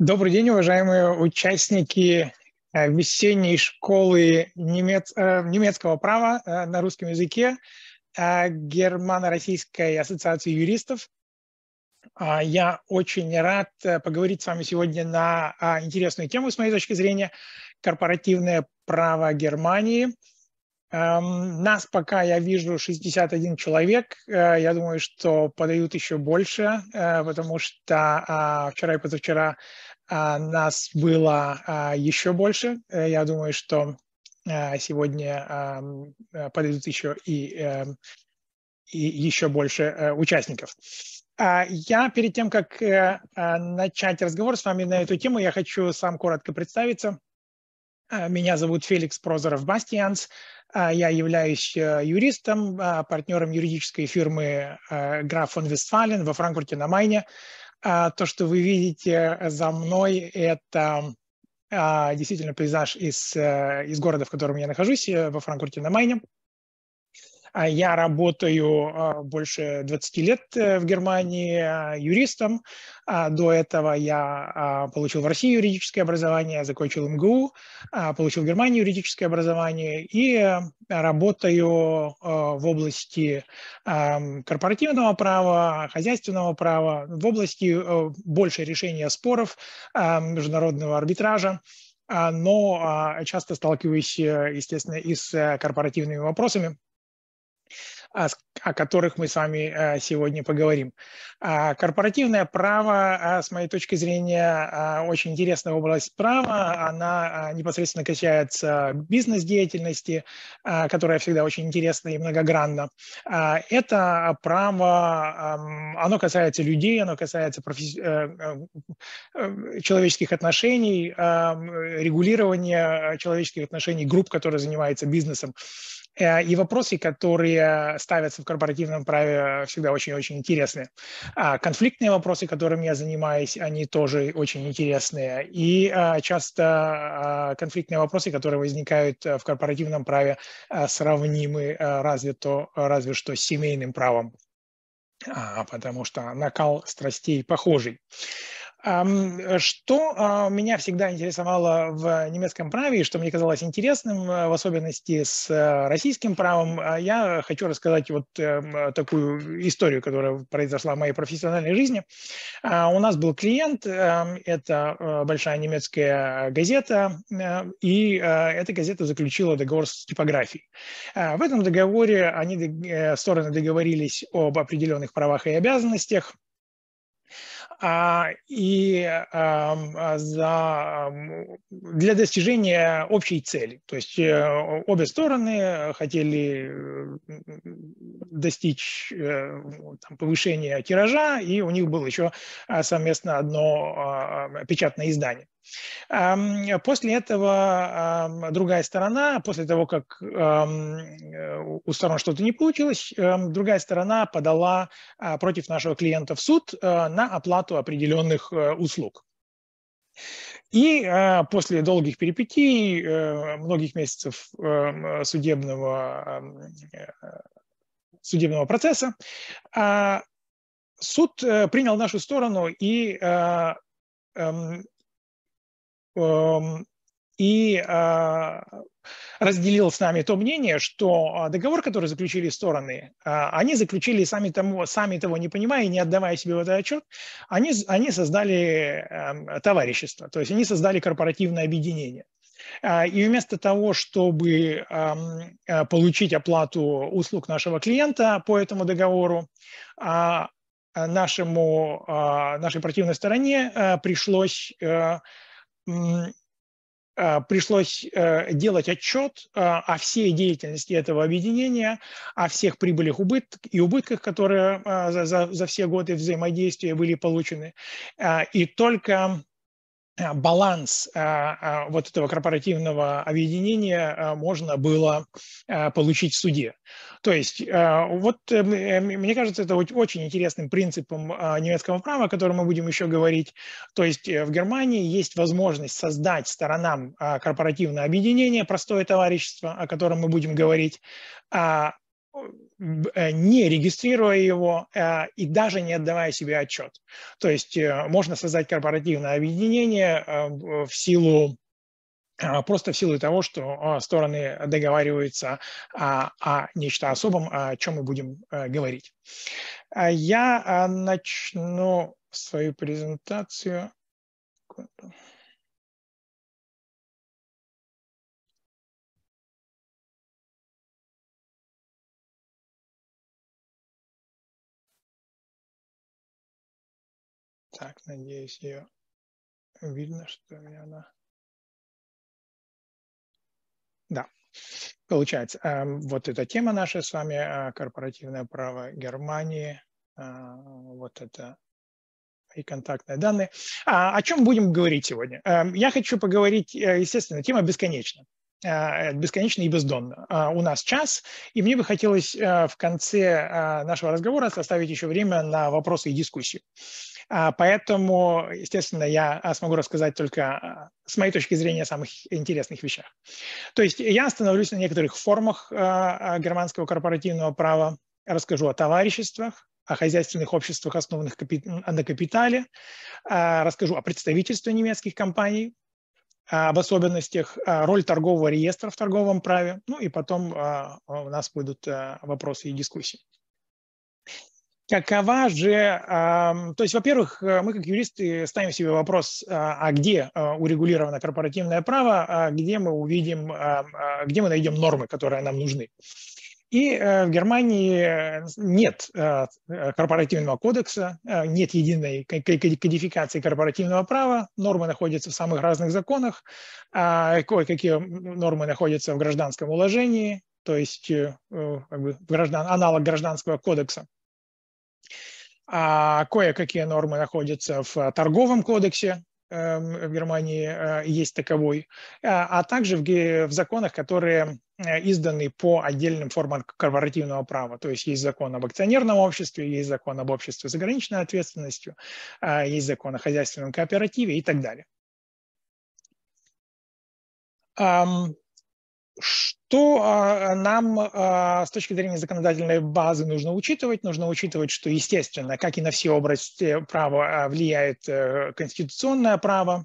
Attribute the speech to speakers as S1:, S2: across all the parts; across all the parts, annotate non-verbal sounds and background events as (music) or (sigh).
S1: Добрый день, уважаемые участники э, весенней школы немец... Э, немецкого права э, на русском языке Германо-Российской ассоциации юристов. А, я очень рад поговорить с вами сегодня на а, интересную тему, с моей точки зрения, корпоративное право Германии. Эм, нас пока, я вижу, 61 человек. Я думаю, что подают еще больше, потому что а, вчера и позавчера а, нас было а, еще больше. Э, я думаю, что а, сегодня э, подойдут еще и, э, и еще больше участников. Я перед тем, как начать разговор с вами на эту тему, я хочу сам коротко представиться. Меня зовут Феликс Прозоров Бастианс. Я являюсь юристом, партнером юридической фирмы Граф фон Вестфален во Франкфурте на Майне. А, то, что вы видите за мной, это а, действительно пейзаж из, э, из города, в котором я нахожусь, э, во Франкфурте на Майне. А я работаю а, больше 20 лет э, в Германии а, юристом. До этого я получил в России юридическое образование, закончил МГУ, получил в Германии юридическое образование и э, работаю э, в области корпоративного права, хозяйственного права, в области больше решения споров международного арбитража но часто сталкиваюсь, естественно, и с корпоративными вопросами о которых мы с вами э, сегодня поговорим. А, корпоративное право, э, с моей точки зрения, э, очень интересная область права. Она непосредственно касается бизнес-деятельности, которая всегда очень интересна и многогранна. А, это право, эм, оно касается людей, оно касается профи... человеческих отношений, эм, регулирования человеческих отношений групп, которые занимаются бизнесом. Э, и вопросы, которые ставятся в корпоративном праве, всегда очень-очень интересны. А конфликтные вопросы, которыми я занимаюсь, они тоже очень интересные. И а, часто а, конфликтные вопросы, которые возникают э, в корпоративном праве, э, сравнимы разве, то, разве что с семейным правом, потому что накал страстей похожий. Э, что а, меня всегда интересовало в немецком праве и что мне казалось интересным, э, в особенности с э, российским правом, а я хочу рассказать вот эм, такую историю, которая произошла в моей профессиональной жизни. А, у нас был клиент, эм, это большая немецкая газета, и эта газета заключила договор с типографией. В этом договоре они, стороны договорились об определенных правах и обязанностях, а и а, за, для достижения общей цели. То есть э, обе стороны хотели достичь э, там, повышения тиража, и у них было еще а, совместно одно а, печатное издание. После этого другая сторона, после того, как э, у сторон что-то не получилось, другая сторона подала а, против нашего клиента в суд э, на оплату определенных э, услуг. И а, после долгих перипетий, многих месяцев эм, судебного, судебного процесса, а, суд принял нашу сторону и Эм, и а, разделил с нами то мнение, что а, договор, который заключили стороны, а, они заключили сами, тому, сами того не понимая и не отдавая себе в этот отчет, они, они создали эм, товарищество, то есть они создали корпоративное объединение. И вместо того, чтобы эм, э, получить оплату услуг нашего клиента по этому договору, нашему, нашей противной стороне э, пришлось э, а, пришлось э, делать отчет а, о всей деятельности этого объединения, о всех прибылях и убытках, которые а, за все годы взаимодействия были получены. И только Э, баланс э, э, вот этого корпоративного объединения можно было получить в суде. То есть вот мне кажется, это очень интересным принципом немецкого права, о котором мы будем еще говорить. То есть в Германии есть возможность создать сторонам корпоративное объединение, простое товарищество, о котором мы будем говорить, а, Э, не регистрируя его э, и даже не отдавая себе отчет. То есть э, можно создать корпоративное объединение в силу просто в силу того, что стороны договариваются о, о нечто особом, о чем мы будем говорить. А я начну свою презентацию. Так, надеюсь, ее видно, что у меня она... Да, получается. Эм, вот эта тема наша с вами, а, корпоративное право Германии, а, вот это и контактные данные. А, о чем будем говорить сегодня? Эм, я хочу поговорить, э, естественно, тема бесконечна. А, бесконечно и бездонно. А, у нас час, и мне бы хотелось а, в конце нашего разговора составить еще время на вопросы и дискуссию. Поэтому, естественно, я смогу рассказать только с моей точки зрения самых интересных вещах. То есть я остановлюсь на некоторых формах германского корпоративного права, расскажу о товариществах, о хозяйственных обществах, основанных на капитале, расскажу о представительстве немецких компаний, об а, особенностях, а, роль торгового реестра в торговом праве, ну и потом а, у нас будут вопросы и дискуссии. Какова же, то есть, во-первых, э, мы как юристы ставим себе вопрос, а где урегулировано корпоративное право, где мы увидим, где мы найдем нормы, которые нам нужны. И э, в Германии э, нет э, корпоративного кодекса, нет единой кодификации корпоративного права, нормы находятся в самых разных законах, а, кое-какие нормы находятся в гражданском уложении, то есть как бы, граждан, аналог гражданского кодекса. А кое-какие нормы находятся в торговом кодексе, Эм, в Германии э, есть таковой, э, а также в законах, которые э, изданы по отдельным формам корпоративного права. То есть есть закон об акционерном обществе, есть закон об обществе с ограниченной ответственностью, есть закон о хозяйственном кооперативе и так далее. Что а, нам а, с точки зрения законодательной базы нужно учитывать? Нужно учитывать, что, естественно, как и на все области права влияет э, конституционное право,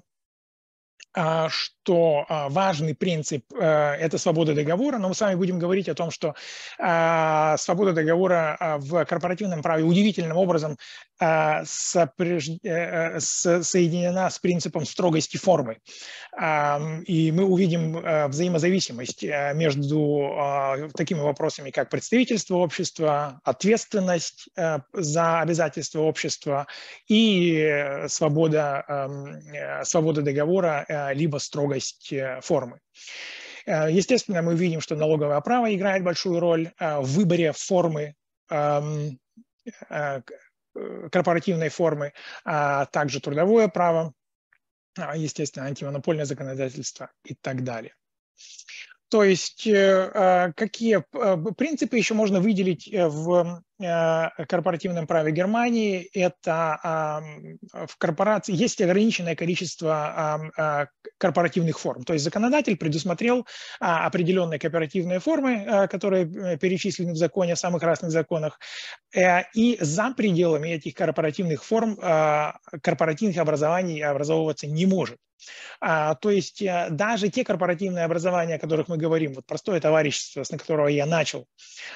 S1: а, что а, важный принцип а, – это свобода договора, но мы с вами будем говорить о том, что свобода договора в корпоративном праве удивительным образом э, э, соединена с принципом строгости формы. И мы увидим взаимозависимость между такими вопросами, как представительство общества, ответственность за обязательства общества и э, свобода, свобода договора Э, либо строгость э, формы. Э, естественно, мы видим, что налоговое право играет большую роль в выборе формы эм, корпоративной формы, а также трудовое право, а, естественно, антимонопольное законодательство и так далее. То есть какие принципы еще можно выделить в Э, корпоративном праве Германии, это в корпорации есть ограниченное количество э, корпоративных форм. То есть законодатель предусмотрел а, определенные кооперативные формы, э, которые перечислены в законе, в самых разных законах, и за пределами этих корпоративных форм корпоративных образований образовываться не может. А, то есть даже те корпоративные образования, о которых мы говорим, вот простое товарищество, с которого я начал,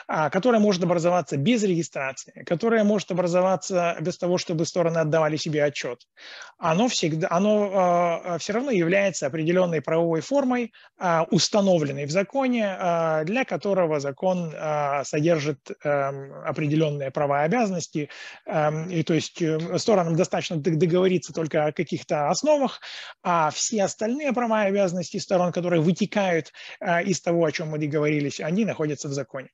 S1: а, которое может образоваться без регистрации, которое может образоваться без того, чтобы стороны отдавали себе отчет, оно, всегда, оно а, все равно является определенной правовой формой, а, установленной в законе, а, для которого закон содержит эм, определенные права и обязанности. Эм, и, то есть э, сторонам достаточно договориться только о каких-то основах, а все остальные права и обязанности сторон, которые вытекают э, из того, о чем мы договорились, они находятся в законе.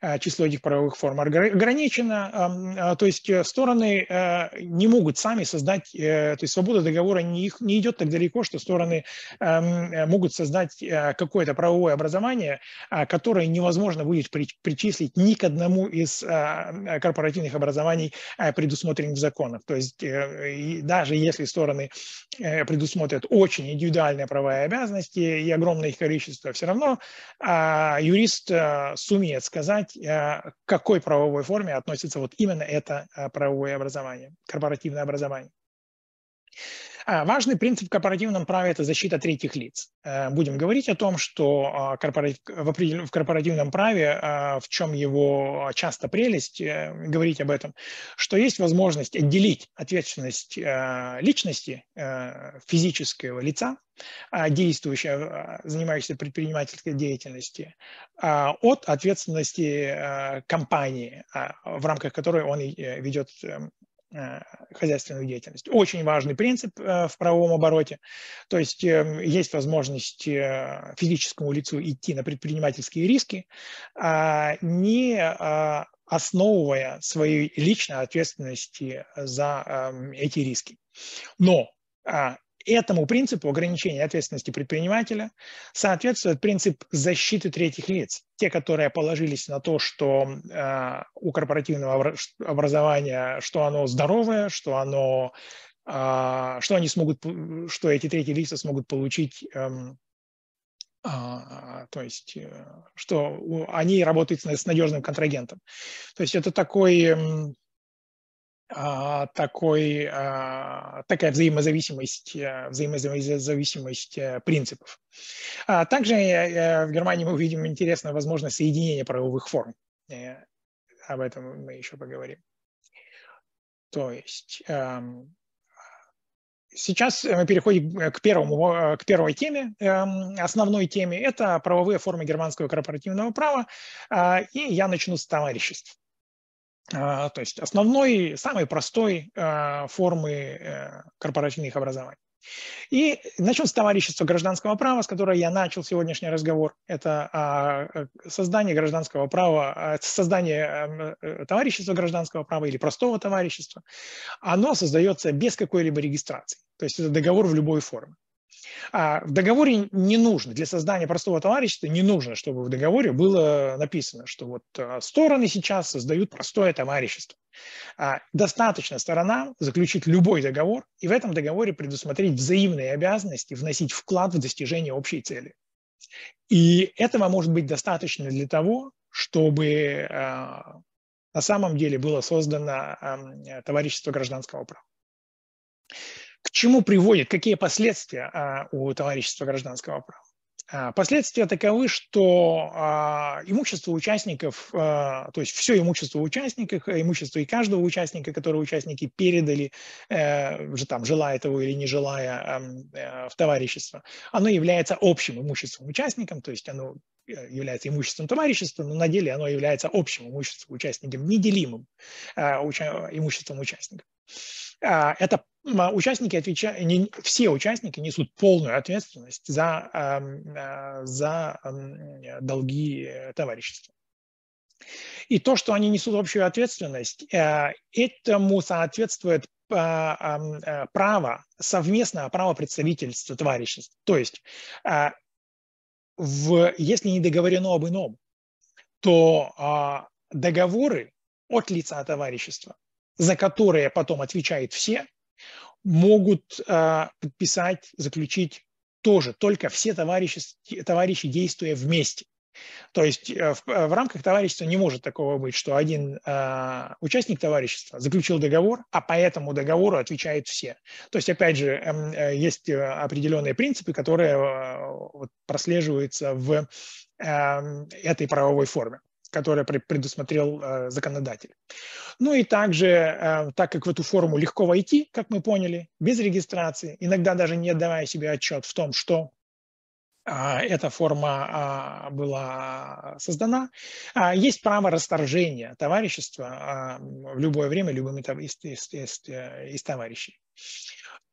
S1: Э, число этих правовых форм ограничено, э, то есть э, стороны не могут сами создать, то есть свобода договора не, их, не идет так далеко, что стороны могут создать какое-то правовое образование, а, которое невозможно будет причислить ни к одному из корпоративных образований, предусмотренных законов. То есть даже если стороны предусмотрят очень индивидуальные правовые обязанности и огромное их количество, все равно а, юрист сумеет сказать, указать, э, к какой правовой форме относится вот именно это э, правовое образование, корпоративное образование. А, важный принцип в корпоративном праве – это защита третьих лиц. Э, будем говорить о том, что а, в корпоративном праве, а, в чем его часто прелесть, э, говорить об этом, что есть возможность отделить ответственность э, личности физического лица, действующего, занимающегося предпринимательской деятельностью, от ответственности компании, в рамках которой он ведет эм, Э, хозяйственную деятельность. Очень важный принцип э, в правовом обороте. То есть эм, есть возможность э, физическому лицу идти на предпринимательские риски, а, не а, основывая своей личной ответственности за эм, эти риски. Но а, этому принципу ограничения ответственности предпринимателя соответствует принцип защиты третьих лиц. Те, которые положились на то, что э, у корпоративного образования, что оно здоровое, что оно, э, что они смогут, что эти третьи лица смогут получить э, то есть э, что они работают с надежным контрагентом. То есть это такой эм, а, такой, а, такая взаимозависимость, э, взаимозависимость э, принципов. А также э, в Германии мы увидим интересную возможность соединения правовых форм. Об этом мы еще поговорим. То есть эм, сейчас мы переходим к, первому, к первой теме, эм, основной теме. Это правовые формы германского корпоративного права. И я начну с товариществ. А, то есть основной, самой простой а, формы э, корпоративных образований. И начнем с товарищества гражданского права, с которой я начал сегодняшний разговор. Это а, э, создание гражданского права, создание э, товарищества гражданского права или простого товарищества. Оно создается без какой-либо регистрации. То есть это договор в любой форме. А в договоре не нужно, для создания простого товарищества не нужно, чтобы в договоре было написано, что вот э, стороны сейчас создают простое товарищество. А достаточно сторонам заключить любой договор и в этом договоре предусмотреть взаимные обязанности, вносить вклад в достижение общей цели. И этого может быть достаточно для того, чтобы а, на самом деле было создано товарищество гражданского права. К чему приводит, какие последствия а, у товарищества гражданского права? А, последствия таковы, что а, имущество участников, то есть все имущество участников, имущество и каждого участника, которое участники передали, а, там, желая того или не желая, э, в товарищество, оно является общим имуществом участникам, то есть оно э, является имуществом товарищества, но на деле оно является общим имуществом участникам, неделимым имуществом участников. А, это а, участники отвечают, не, все участники несут полную ответственность за, эм, э, за эм, долги э, товарищества. И то, что они несут общую ответственность, э, этому соответствует а, эм, право, совместное право представительства товарищества. То есть, в, если не договорено об ином, то договоры от лица товарищества за которые потом отвечают все, могут а, подписать, заключить тоже только все товарищи, товарищи действуя вместе. То есть э, в, э, в рамках товарищества не может такого быть, что один э, участник товарищества заключил договор, а по этому договору отвечают все. То есть, опять же, эм, э, есть э, определенные принципы, которые э, вот, прослеживаются в э, этой правовой форме которое предусмотрел э, законодатель. Ну и также, э, так как в эту форму легко войти, как мы поняли, без регистрации, иногда даже не отдавая себе отчет в том, что э, эта форма а, была создана, а, есть право расторжения товарищества а, в любое время любым из товарищей.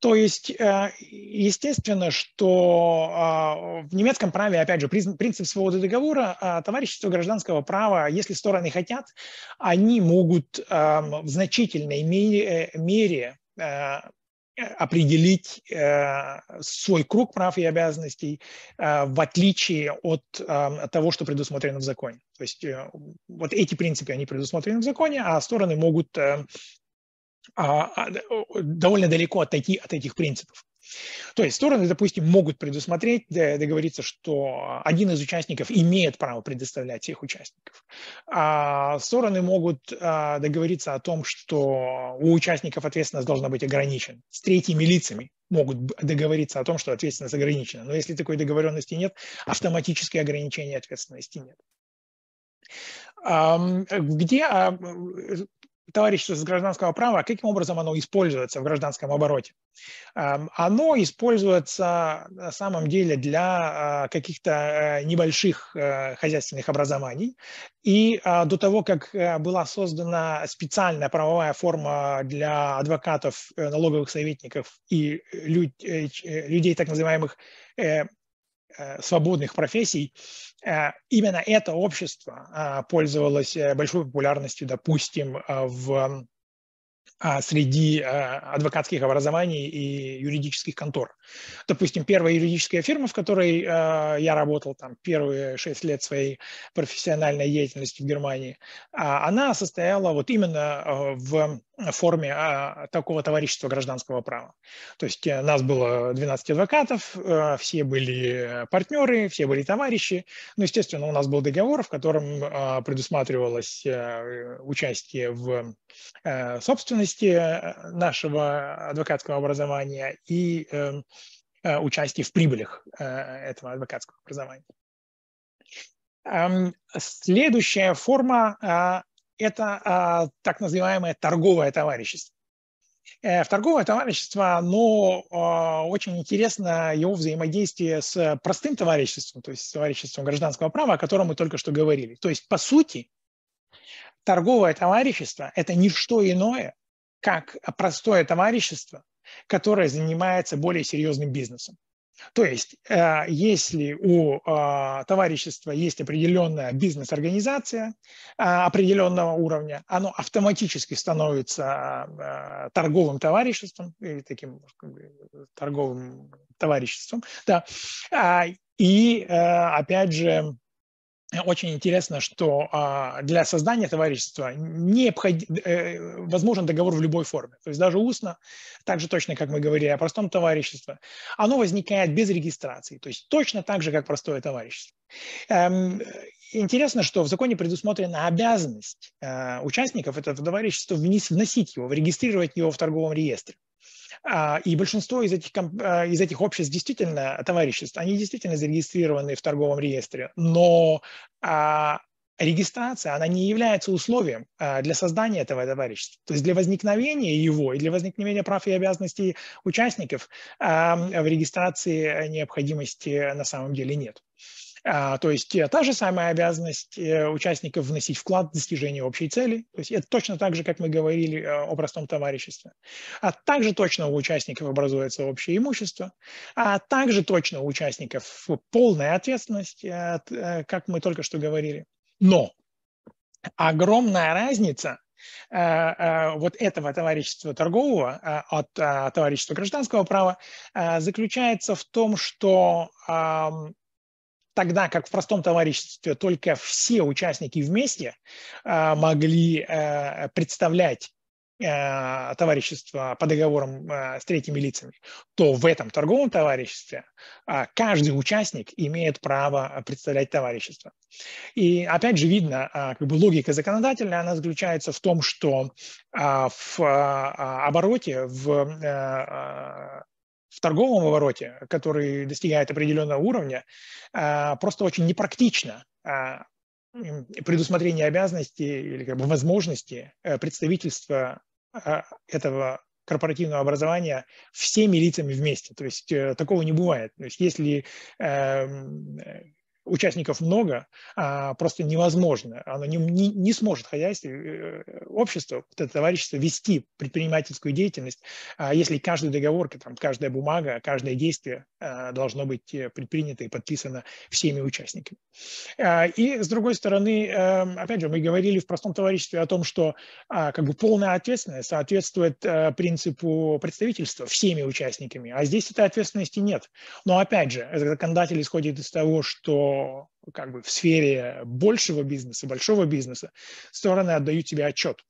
S1: То есть, э, естественно, что а, в немецком праве, опять же, принцип свободы договора, а, товарищество гражданского права, если стороны хотят, они могут в значительной мере э, э, определить свой круг прав и обязанностей в отличие от того, что предусмотрено в законе. То есть вот эти принципы, они предусмотрены в законе, а стороны могут а, а, довольно далеко отойти от этих принципов. То есть стороны, допустим, могут предусмотреть, договориться, что один из участников имеет право предоставлять всех участников. А стороны могут а, договориться о том, что у участников ответственность должна быть ограничена. С третьими лицами могут договориться о том, что ответственность ограничена. Но если такой договоренности нет, автоматически ограничения ответственности нет где товарищество из гражданского права, а каким образом оно используется в гражданском обороте? Эм, оно используется на самом деле для э, каких-то э, небольших э, хозяйственных образований. И до того, как была создана специальная правовая форма для адвокатов, налоговых советников и людей так называемых Э, свободных профессий, э, именно это общество а, пользовалось э, большой популярностью, допустим, в а, среди адвокатских образований и юридических контор. Допустим, первая юридическая фирма, в которой я работал там первые шесть лет своей профессиональной деятельности в Германии, а, она состояла вот именно в форме а, такого товарищества гражданского права. То есть э, нас было 12 адвокатов, э, все были партнеры, все были товарищи. Ну, естественно, у нас был договор, в котором а, предусматривалось э, участие в собственности нашего адвокатского образования и эм, участие в прибылях этого адвокатского образования. Следующая форма а, это а, так называемое торговое товарищество. В э, торговое товарищество, но а, очень интересно его взаимодействие с простым товариществом, то есть с товариществом гражданского права, о котором мы только что говорили. То есть, по сути, торговое товарищество – это не что иное, как простое товарищество, которое занимается более серьезным бизнесом. То есть, э, если у а, товарищества есть определенная бизнес-организация а, определенного уровня, оно автоматически становится э, торговым товариществом, или таким торговым товариществом, да, а, и, э, опять же, очень интересно, что а, для создания товарищества необходим, э, возможен договор в любой форме, то есть даже устно, так же точно, как мы говорили о простом товариществе, оно возникает без регистрации, то есть точно так же, как простое товарищество. Эм, интересно, что в законе предусмотрена обязанность э, участников этого товарищества вносить его, регистрировать его в торговом реестре. А, и большинство из этих, а, из этих обществ действительно товариществ, они действительно зарегистрированы в торговом реестре, но а, регистрация, она не является условием для создания этого товарищества. То есть для возникновения его и для возникновения прав и обязанностей участников в регистрации э, необходимости на самом деле нет. А, то есть э, та же самая обязанность э, участников вносить вклад в достижение общей цели. То есть это точно так же, как мы говорили э, о простом товариществе. А также точно у участников образуется общее имущество. А также точно у участников полная ответственность, как мы только что говорили. Но огромная разница вот этого товарищества торгового от товарищества гражданского права заключается в том, что Тогда как в простом товариществе только все участники вместе а, могли э, представлять э, товарищество по договорам э, с третьими лицами, то в этом торговом товариществе а, каждый участник имеет право представлять товарищество. И опять же видно, а, как бы логика законодательная, она заключается в том, что в обороте, в в торговом обороте, который достигает определенного уровня, а, просто очень непрактично а, предусмотрение обязанности или как бы возможности э, представительства а, этого корпоративного образования всеми лицами вместе. То есть э, такого не бывает. То есть если эм, участников много, а просто невозможно. Оно не, не, не сможет хозяйство, э, общество, вот это товарищество вести предпринимательскую деятельность, а если каждый договорка, там, каждая бумага, каждое действие а, должно быть э, предпринято и подписано всеми участниками. А, и, с другой стороны, а, опять же, мы говорили в простом товариществе о том, что а, как бы полная ответственность соответствует а, принципу представительства всеми участниками, а здесь этой ответственности нет. Но, опять же, законодатель исходит из того, что как бы в сфере большего бизнеса, большого бизнеса, стороны отдают тебе отчет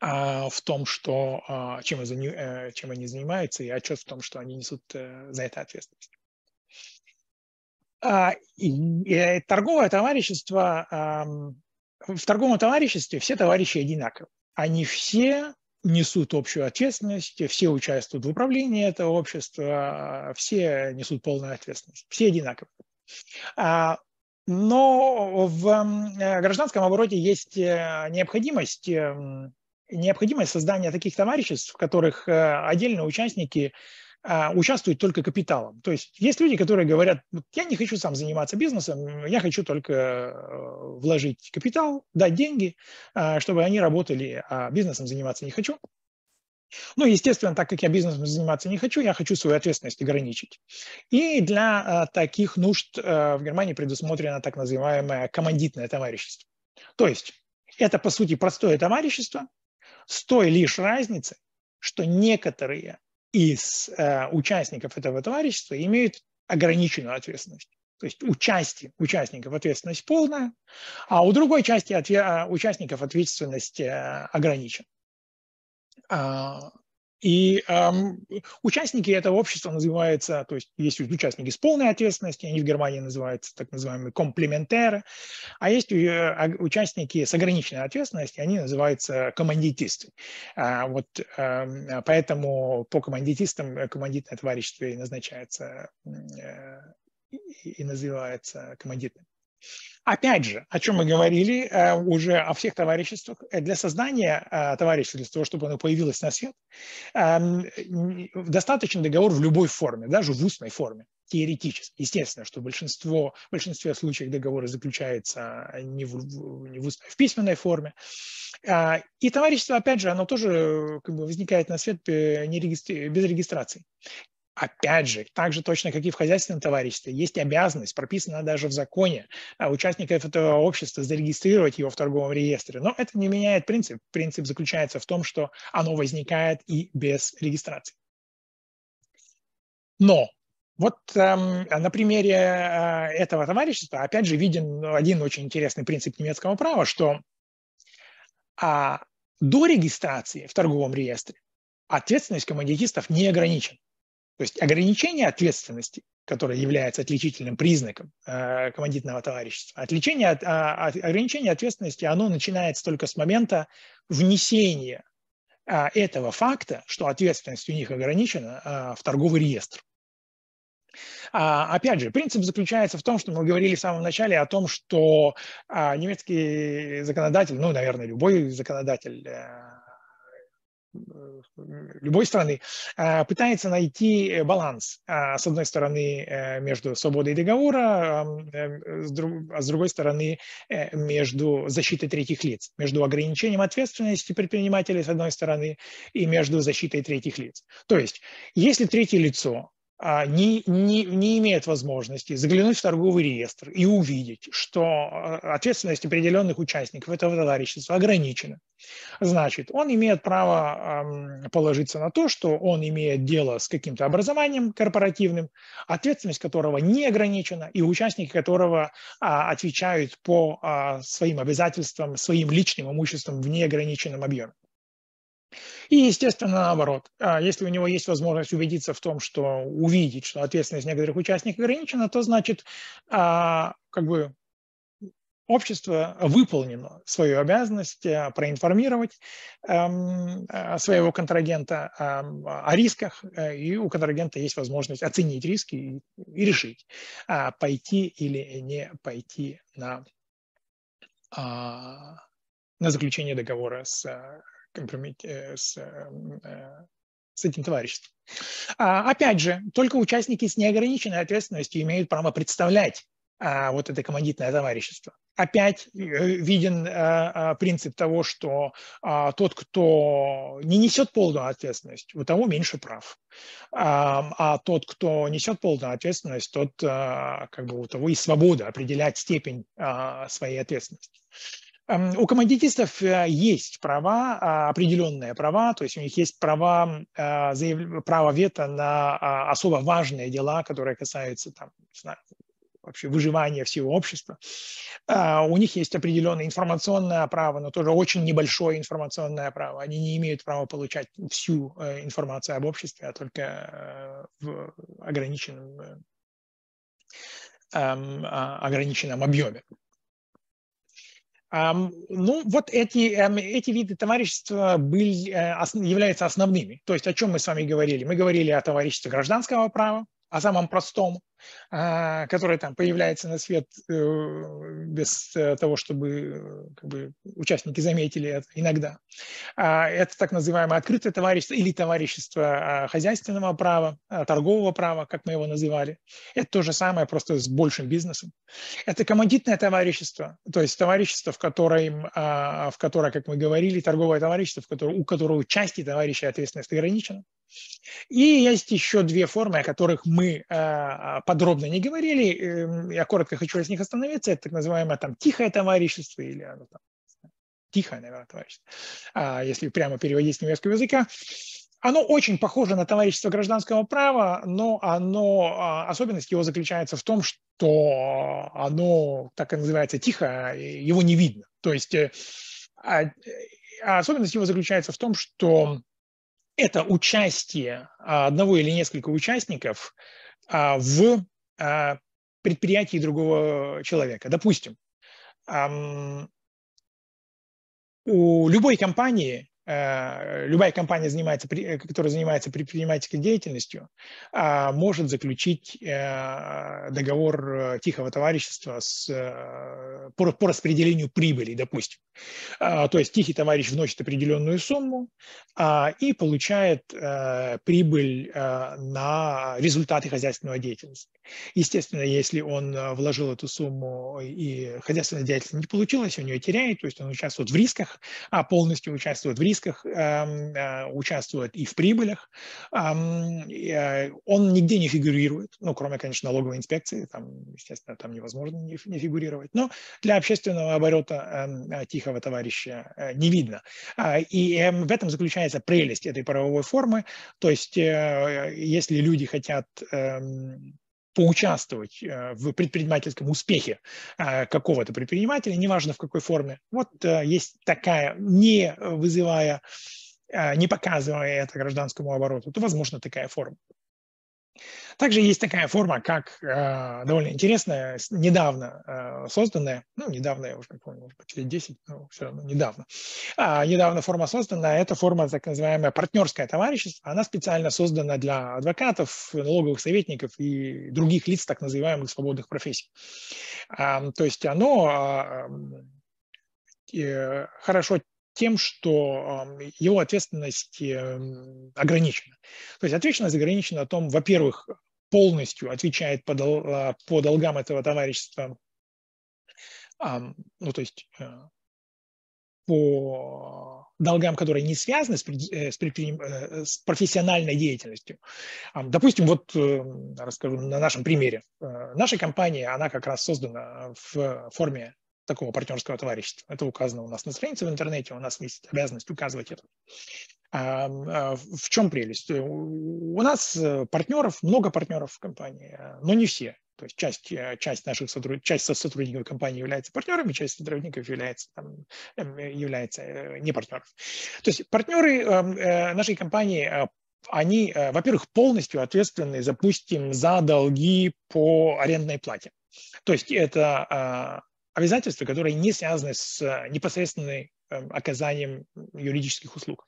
S1: а, в том, что, а, чем, они, а, чем они занимаются, и отчет в том, что они несут э, за это ответственность. А, и, э, торговое товарищество, в торговом товариществе все товарищи одинаковы. Они все несут общую ответственность, все участвуют в управлении этого общества, все несут полную ответственность, все одинаковы. А, но в гражданском обороте есть э, необходимость эм, необходимость создания таких товариществ, в которых э, отдельные участники а, участвуют только капиталом. То есть есть люди, которые говорят, я не хочу сам заниматься бизнесом, я хочу только э, вложить капитал, дать деньги, а, чтобы они работали, а бизнесом заниматься не хочу. Ну, естественно, так как я бизнесом заниматься не хочу, я хочу свою ответственность ограничить. И для а, таких нужд э, в Германии предусмотрено так называемое командитное товарищество. То есть это, по сути, простое товарищество с той лишь разницей, что некоторые из э, участников этого товарищества имеют ограниченную ответственность. То есть у части участников ответственность полная, а у другой части отве- а, участников ответственность э, ограничена. А, и эм, участники этого общества называются, то есть есть участники с полной ответственностью, они в Германии называются так называемые комплементеры, а есть а, участники с ограниченной ответственностью, они называются командитисты. А вот, э, поэтому по командитистам э, командитное товарищество и назначается э, и называется командитным. Опять же, о чем мы говорили э, уже о всех товариществах, э, для создания э, товарищества, для того, чтобы оно появилось на свет, эм, достаточно договор в любой форме, даже в устной форме теоретически. Естественно, что большинство, в большинстве случаев договоры заключаются не в, не в, устной, в письменной форме. И товарищество, опять же, оно тоже как бы, возникает на свет не регистри... без регистрации. Опять же, так же точно, как и в хозяйственном товариществе, есть обязанность, прописана даже в законе, а, участников этого общества зарегистрировать его в торговом реестре. Но это не меняет принцип. Принцип заключается в том, что оно возникает и без регистрации. Но вот э, на примере э, этого товарищества, опять же, виден один очень интересный принцип немецкого права, что э, до регистрации в торговом реестре ответственность командитистов не ограничена. То есть ограничение ответственности, которое является отличительным признаком э, командитного товарищества, отличение от, от, а, а, ограничение ответственности, оно начинается только с момента внесения э, этого факта, что ответственность у них ограничена, э, в торговый реестр. А, опять же, принцип заключается в том, что мы говорили в самом начале о том, что а, немецкий законодатель, ну, наверное, любой законодатель, э, Э, любой страны, а, пытается найти э, баланс, а, с одной стороны, э, между свободой договора, а с другой стороны, между защитой третьих лиц, между ограничением ответственности предпринимателей, с одной стороны, и между защитой третьих лиц. То есть, если третье лицо а, не, не, не имеет возможности заглянуть в торговый реестр и увидеть, что а, ответственность определенных участников этого товарищества ограничена. Значит, он имеет право положиться на то, что он имеет дело с каким-то образованием корпоративным, ответственность которого не ограничена, и участники которого а, отвечают по своим обязательствам, своим личным имуществом в неограниченном объеме. И, естественно, наоборот, а если у него есть возможность убедиться в том, что увидеть, что ответственность некоторых участников ограничена, то значит, а, как бы общество выполнено свою обязанность а, проинформировать эм, своего контрагента эм, о рисках, э, и у контрагента есть возможность оценить риски и решить, пойти или не пойти на на заключение договора с э, Э, с, эм, э, с этим товариществом. А, опять же, только участники с неограниченной ответственностью имеют право представлять а, вот это командитное товарищество. Опять э, виден принцип того, что а, тот, кто не несет полную ответственность, у того меньше прав. А, тот, кто несет полную ответственность, тот как бы у того и свобода определять степень своей ответственности. Эм, у командитистов э, есть права, а, определенные права, то есть у них есть права, э, право вето на а, особо важные дела, которые касаются там, знаю, вообще выживания всего общества. Э, у них есть определенное информационное право, но тоже очень небольшое информационное право. Они не имеют права получать всю информацию об обществе, а только в ограниченном эм, а, ограниченном объеме. Ну, вот эти, эм, эти виды товарищества были, э, являются основными. То есть о чем мы с вами говорили? Мы говорили о товариществе гражданского права, о самом простом, а, которая там появляется на свет э, без э, того, чтобы э, как бы, участники заметили это иногда. А, это так называемое открытое товарищество или товарищество а, хозяйственного права, торгового права, как мы его называли. Это то же самое, просто с большим бизнесом. Это командитное товарищество, то есть товарищество, в котором, в которое, как мы говорили, торговое товарищество, в котором, у которого части товарищей ответственность ограничена. И есть еще две формы, о которых мы подробно не говорили. Эм, я коротко хочу из них остановиться. Это так называемое там тихое товарищество или оно там тихое, наверное, товарищество, а если прямо переводить с немецкого языка. Оно очень похоже на товарищество гражданского права, но оно, а, особенность его заключается в том, что оно, так и называется, тихо, его не видно. То есть э, а, э, особенность его заключается в том, что это участие одного или нескольких участников – а, в а, предприятии другого человека. Допустим, у любой компании Э, любая компания, занимается, э, которая занимается предпринимательской деятельностью, а, может заключить э, договор тихого товарищества с, по, по распределению прибыли, допустим. А, то есть тихий товарищ вносит определенную сумму а, и получает прибыль на результаты хозяйственной деятельности. Естественно, если он вложил эту сумму и хозяйственная деятельность не получилась, у нее теряет, то есть он участвует в рисках, а полностью участвует в рисках, рисках эм, э, участвует и в прибылях. Э, он нигде не фигурирует, ну, кроме, конечно, налоговой инспекции, там, естественно, там невозможно не фигурировать, но для общественного оборота эм, э, тихого товарища не видно. А, и эм, в этом заключается прелесть этой правовой формы, то есть если люди хотят поучаствовать э, в предпринимательском успехе э, какого-то предпринимателя, неважно в какой форме. Вот э, есть такая, не вызывая, не показывая это гражданскому обороту, то возможно такая форма. Также есть такая форма, как э, довольно интересная, недавно э, созданная, ну, недавно, я уже не помню, может быть, лет 10, но все равно недавно. А, недавно форма создана, а это форма так называемая партнерское товарищество. Она специально создана для адвокатов, налоговых советников и других лиц так называемых свободных профессий. А, то есть оно... А, э, хорошо тем, что его ответственность эм, ограничена. То есть ответственность ограничена о том, во-первых, полностью отвечает по, дол- а, по долгам этого товарищества, ну то есть э, по долгам, которые не связаны с, э, с, э, с профессиональной деятельностью. Допустим, вот эм, расскажу на нашем примере. Наша компания, она как раз создана в форме такого партнерского товарищества. Это указано у нас на странице в интернете, у нас есть обязанность указывать это. А, в чем прелесть? Э, у нас э, партнеров, много партнеров в компании, э, но не все. То есть часть, часть наших сотруд... часть сотрудников компании является партнерами, часть сотрудников является, там, является не партнеров. То есть партнеры эм, нашей компании они, во-первых, полностью ответственны, запустим, за долги по арендной плате. То есть это а, обязательства, которые не связаны с э, непосредственным эм, оказанием юридических услуг.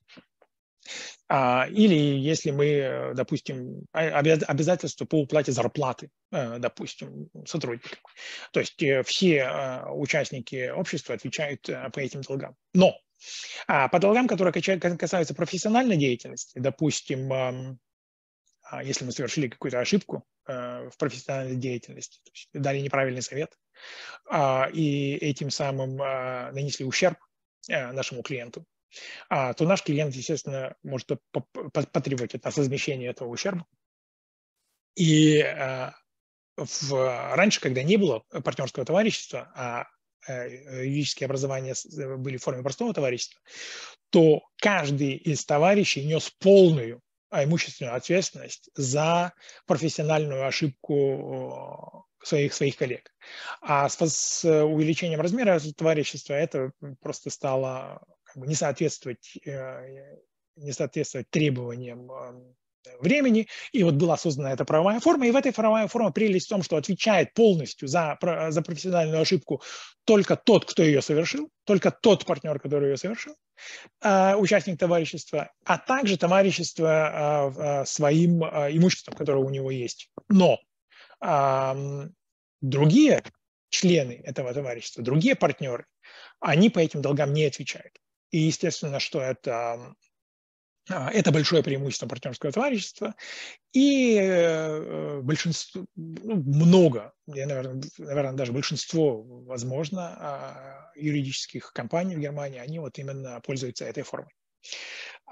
S1: А, или если мы, э, допустим, а, обязательства по уплате зарплаты, э, допустим, сотрудникам. То есть все участники общества отвечают по этим долгам. Но а, по долгам, которые касаются профессиональной деятельности, допустим, эм, а если мы совершили какую-то ошибку э, в профессиональной деятельности, то есть дали неправильный совет, а, и этим самым а, нанесли ущерб э, нашему клиенту, то наш клиент, естественно, может потребовать от нас возмещения этого ущерба. И э, в, раньше, когда не было партнерского товарищества, а юридические образования были в форме простого товарищества, то каждый из товарищей нес полную а имущественную ответственность за профессиональную ошибку э, своих, своих коллег. А с, с увеличением размера товарищества это просто стало как бы, не соответствовать э, не соответствовать требованиям э, времени, и вот была создана эта правовая форма, и в этой правовой форме прелесть в том, что отвечает полностью за, за профессиональную ошибку только тот, кто ее совершил, только тот партнер, который ее совершил, а, участник товарищества, а также товарищество а, а, своим имуществом, которое у него есть. Но другие члены этого товарищества, другие партнеры, они по этим долгам не отвечают. И естественно, что это а, это большое преимущество партнерского товарищества. И э, большинство, ну, много, я, наверное, наверное, даже большинство, возможно, а, юридических компаний в Германии, они вот именно пользуются этой формой.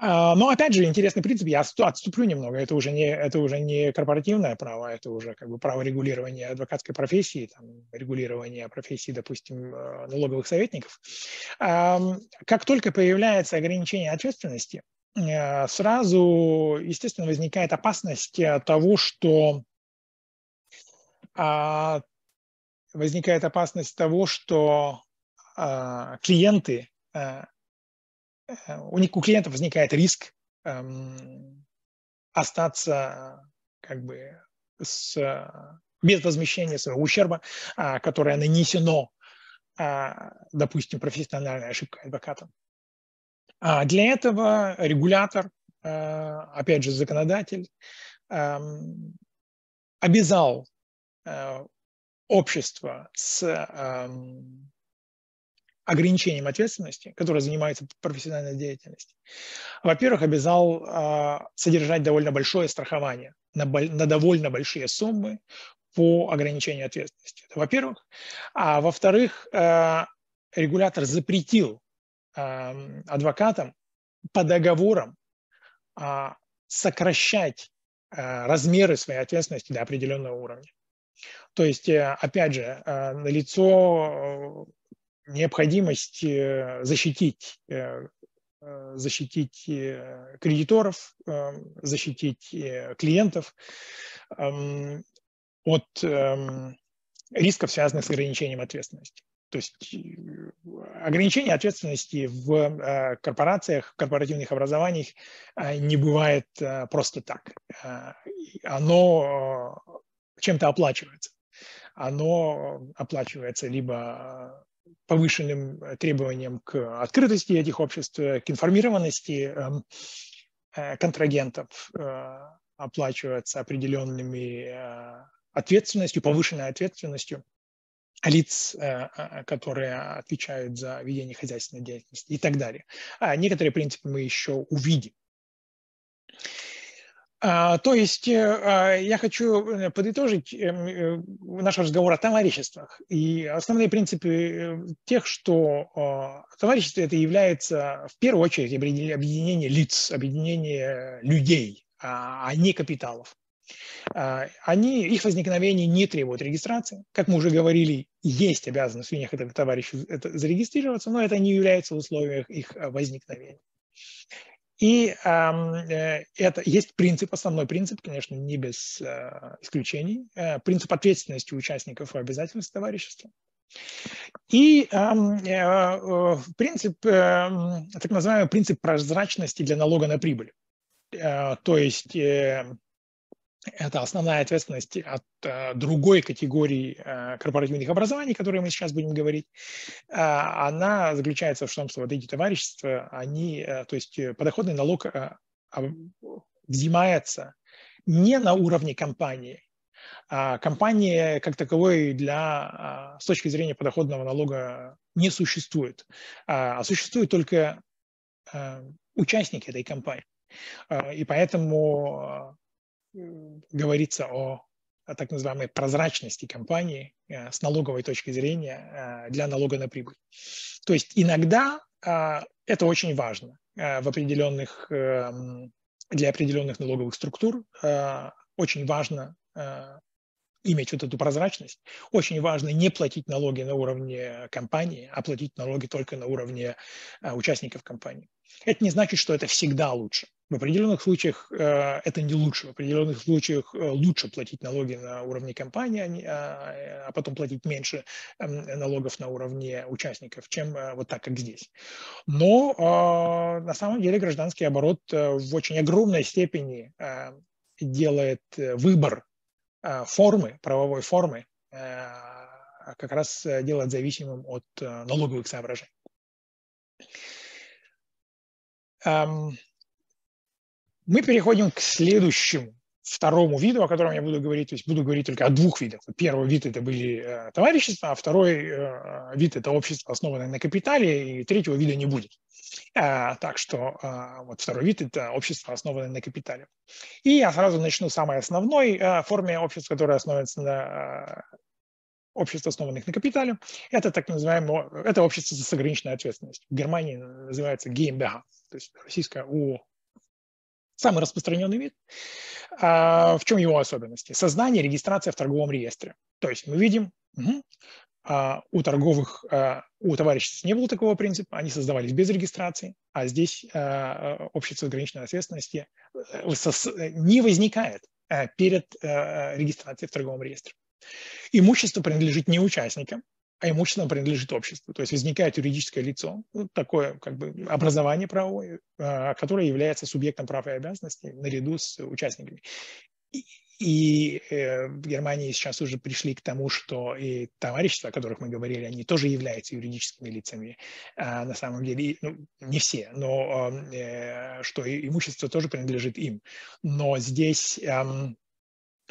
S1: А, но опять же, интересный принцип, я отступлю немного, это уже не, это уже не корпоративное право, это уже как бы право регулирования адвокатской профессии, там, регулирование профессии, допустим, э, налоговых советников. Как только появляется ограничение ответственности, Э, сразу, естественно, возникает опасность э, того, что а, возникает опасность того, что а, клиенты, э, у, них, у клиентов возникает риск эм, остаться как бы с, а, без возмещения своего ущерба, которое нанесено, допустим, профессиональной ошибкой адвоката. А, для этого регулятор, а, опять же, законодатель, обязал а, общество с ограничением ответственности, которое занимается профессиональной деятельностью, во-первых, обязал содержать довольно большое страхование на, довольно большие суммы по ограничению ответственности. во-первых. А во-вторых, регулятор запретил Эм, адвокатам по договорам а, сокращать э, размеры своей ответственности до определенного уровня. То есть, э, опять же, э, налицо необходимость защитить, защитить кредиторов, защитить клиентов эм, от эм, рисков, связанных с ограничением ответственности. То есть э, ограничения ответственности в э, корпорациях, в корпоративных образованиях э, не бывает просто так. Оно чем-то оплачивается. Оно оплачивается либо повышенным требованием к открытости этих обществ, к информированности эм, контрагентов, оплачивается определенными ответственностью, повышенной ответственностью лиц, э, а, а, которые отвечают за ведение хозяйственной деятельности и так далее. А некоторые принципы мы еще увидим. А, то есть э, я хочу э, подытожить наш разговор о товариществах. И основные принципы тех, что товарищество это является в первую очередь объединение лиц, объединение людей, а не капиталов. А, они, их возникновение не требует регистрации. Как мы уже говорили, есть обязанность у них этого товарища это, зарегистрироваться, но это не является условием их а, возникновения. И э, это есть принцип, основной принцип, конечно, не без э, исключений, э, принцип ответственности участников и обязательств товарищества. И э, э, принцип, э, так называемый принцип прозрачности для налога на прибыль. Э, то есть э, это основная ответственность от э, другой категории э, корпоративных образований, о которой мы сейчас будем говорить, э, она заключается в том, что вот эти товарищества, они, э, то есть э, подоходный налог э, взимается не на уровне компании. А компании как таковой для, а, с точки зрения подоходного налога не существует, а, а существуют только э, участники этой компании. Э, и поэтому говорится о, о так называемой прозрачности компании э, с налоговой точки зрения э, для налога на прибыль. То есть иногда а, это очень важно э, в определенных, для определенных налоговых структур. Очень важно иметь вот эту прозрачность. Очень важно не платить налоги на уровне компании, а платить налоги только на уровне участников компании. Это не значит, что это всегда лучше. В определенных случаях э, это не лучше. В определенных случаях э, лучше платить налоги на уровне компании, а, а, а потом платить меньше эм, налогов на уровне участников, чем э, вот так, как здесь. Но на самом деле гражданский оборот в очень огромной степени делает выбор формы, правовой формы, как раз делает зависимым от налоговых соображений. Эм, мы переходим к следующему, второму виду, о котором я буду говорить. То есть буду говорить только о двух видах. Первый вид – это были э, товарищества, а второй э, вид – это общество, основанное на капитале, и третьего вида не будет. А, так что а, вот второй вид – это общество, основанное на капитале. И я сразу начну с самой основной э, форме общества, которая основывается на э, основанных на капитале. Это так называемое, это общество с ограниченной ответственностью. В Германии называется GmbH, то есть российское ООО. Самый распространенный вид. А, в чем его особенности? Сознание, регистрация в торговом реестре. То есть мы видим, угу, а, у торговых, а, у товариществ не было такого принципа, они создавались без регистрации, а здесь а, общество ограниченной ответственности э, э, не возникает а, перед э, регистрацией в торговом реестре. Имущество принадлежит не участникам, а имущество принадлежит обществу. То есть возникает юридическое лицо, ну, такое как бы образование правовое, а, которое является субъектом прав и обязанностей наряду с участниками. И, э, в Германии сейчас уже пришли к тому, что и товарищества, о которых мы говорили, они тоже являются юридическими лицами э, на самом деле. ну, не все, но а, э, что имущество тоже принадлежит им. Но здесь...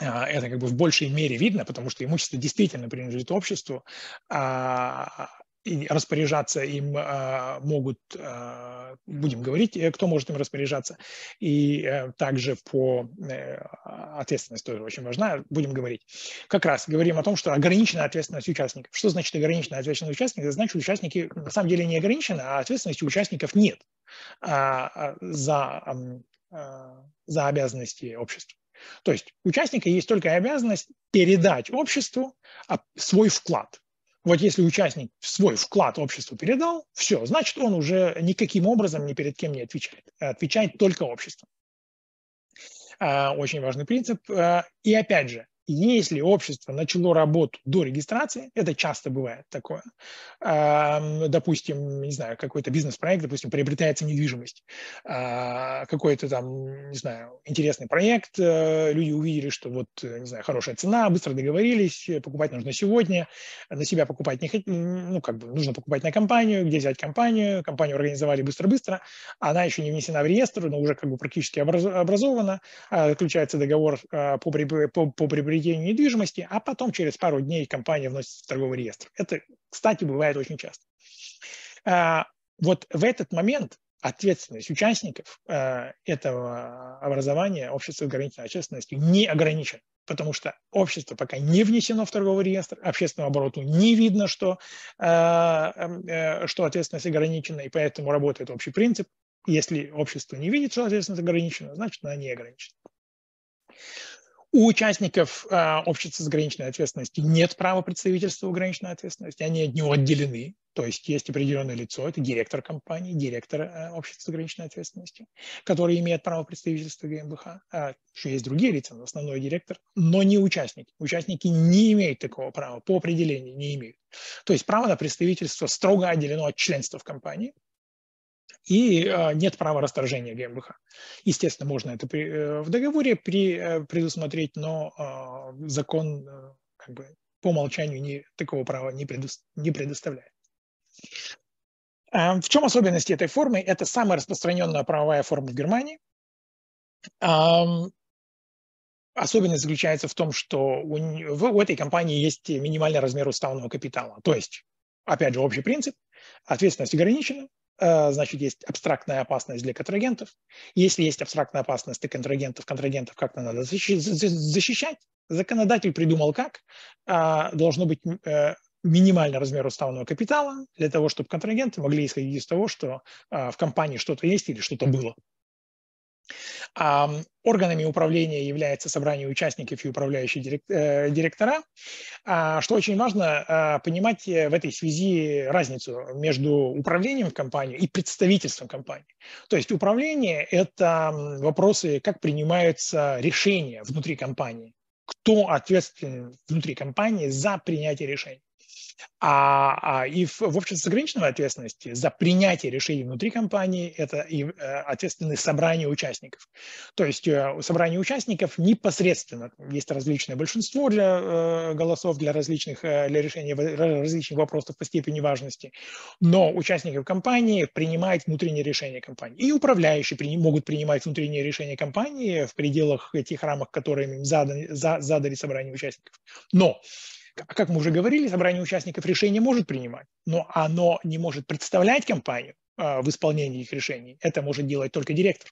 S1: А, это как бы в большей мере видно, потому что имущество действительно принадлежит обществу, а, и распоряжаться им а, могут, будем говорить, э, кто может им распоряжаться. И э, также по э, ответственность тоже очень важна, будем говорить. Как раз говорим о том, что ограниченная ответственность участников. Что значит ограниченная ответственность участников? Это значит, что участники на самом деле не ограничены, а ответственности участников нет за, за обязанности общества. То есть у участника есть только обязанность передать обществу свой вклад. Вот если участник свой вклад обществу передал, все, значит, он уже никаким образом ни перед кем не отвечает. Отвечает только общество. А, очень важный принцип. А, и опять же, если общество начало работу до регистрации, это часто бывает такое, допустим, не знаю, какой-то бизнес-проект, допустим, приобретается недвижимость, а, какой-то там, не знаю, интересный проект, э, люди увидели, что вот, э, не знаю, хорошая цена, быстро договорились, э, покупать нужно сегодня, на себя покупать не хотят, ну, как бы нужно покупать на компанию, где взять компанию, компанию организовали быстро-быстро, она еще не внесена в реестр, но уже как бы практически образована, а, заключается договор а, по, по, приобретению недвижимости, а потом через пару дней компания вносит в торговый реестр. Это, кстати, бывает очень часто. А, вот в этот момент ответственность участников а, этого образования общества с ограниченной ответственностью не ограничена, потому что общество пока не внесено в торговый реестр, общественному обороту не видно, что, а, эм, э, что ответственность ограничена, и поэтому работает общий принцип. Если общество не видит, что ответственность ограничена, значит, она не ограничена. У участников э, общества с ограниченной ответственностью нет права представительства в ограниченной ответственности, они от него отделены. То есть есть определенное лицо, это директор компании, директор э, общества с ограниченной ответственностью, который имеет право представительства ГМБХ. А еще есть другие лица, но основной директор, но не участники. Участники не имеют такого права, по определению не имеют. То есть право на представительство строго отделено от членства в компании, и а, нет права расторжения ГМБХ. Естественно, можно это при, э, в договоре при, э, предусмотреть, но а, закон э, как бы, по умолчанию не, такого права не, предо, не предоставляет. А, в чем особенность этой формы? Это самая распространенная правовая форма в Германии. Особенность заключается в том, что у, у этой компании есть минимальный размер уставного капитала. То есть, опять же, общий принцип, ответственность ограничена, Э, значит, есть абстрактная опасность для контрагентов. Если есть абстрактная опасность для контрагентов, контрагентов как-то надо защищать. Законодатель придумал как. А, должно быть э, минимальный размер уставного капитала для того, чтобы контрагенты могли исходить из того, что а, в компании что-то есть или что-то было. Органами управления является собрание участников и управляющие э, директора. А, что очень важно а, понимать э, в этой связи разницу между управлением в компании и представительством компании. То есть управление – это вопросы, как принимаются решения внутри компании, кто ответственен внутри компании за принятие решений. А, а и в, в обществе с ограниченной ответственностью за принятие решений внутри компании это и э, ответственность собрания участников. То есть э, собрание участников непосредственно, есть различное большинство для э, голосов для различных, для решения различных вопросов по степени важности, но участников компании принимают внутренние решения компании. И управляющие при, могут принимать внутренние решения компании в пределах этих рамок, которые им задали, за, задали собрание участников. Но как мы уже говорили, собрание участников решения может принимать, но оно не может представлять компанию а, в исполнении их решений. Это может делать только директор.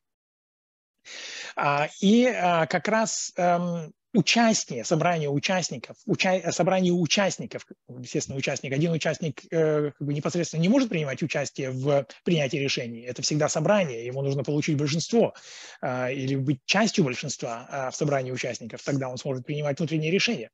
S1: А, и а, как раз эм, участие, собрание участников, уча собрание участников, естественно, участник, один участник э, как бы непосредственно не может принимать участие в принятии решений, это всегда собрание, ему нужно получить большинство или быть частью большинства в собрании участников, тогда он сможет принимать внутренние решения.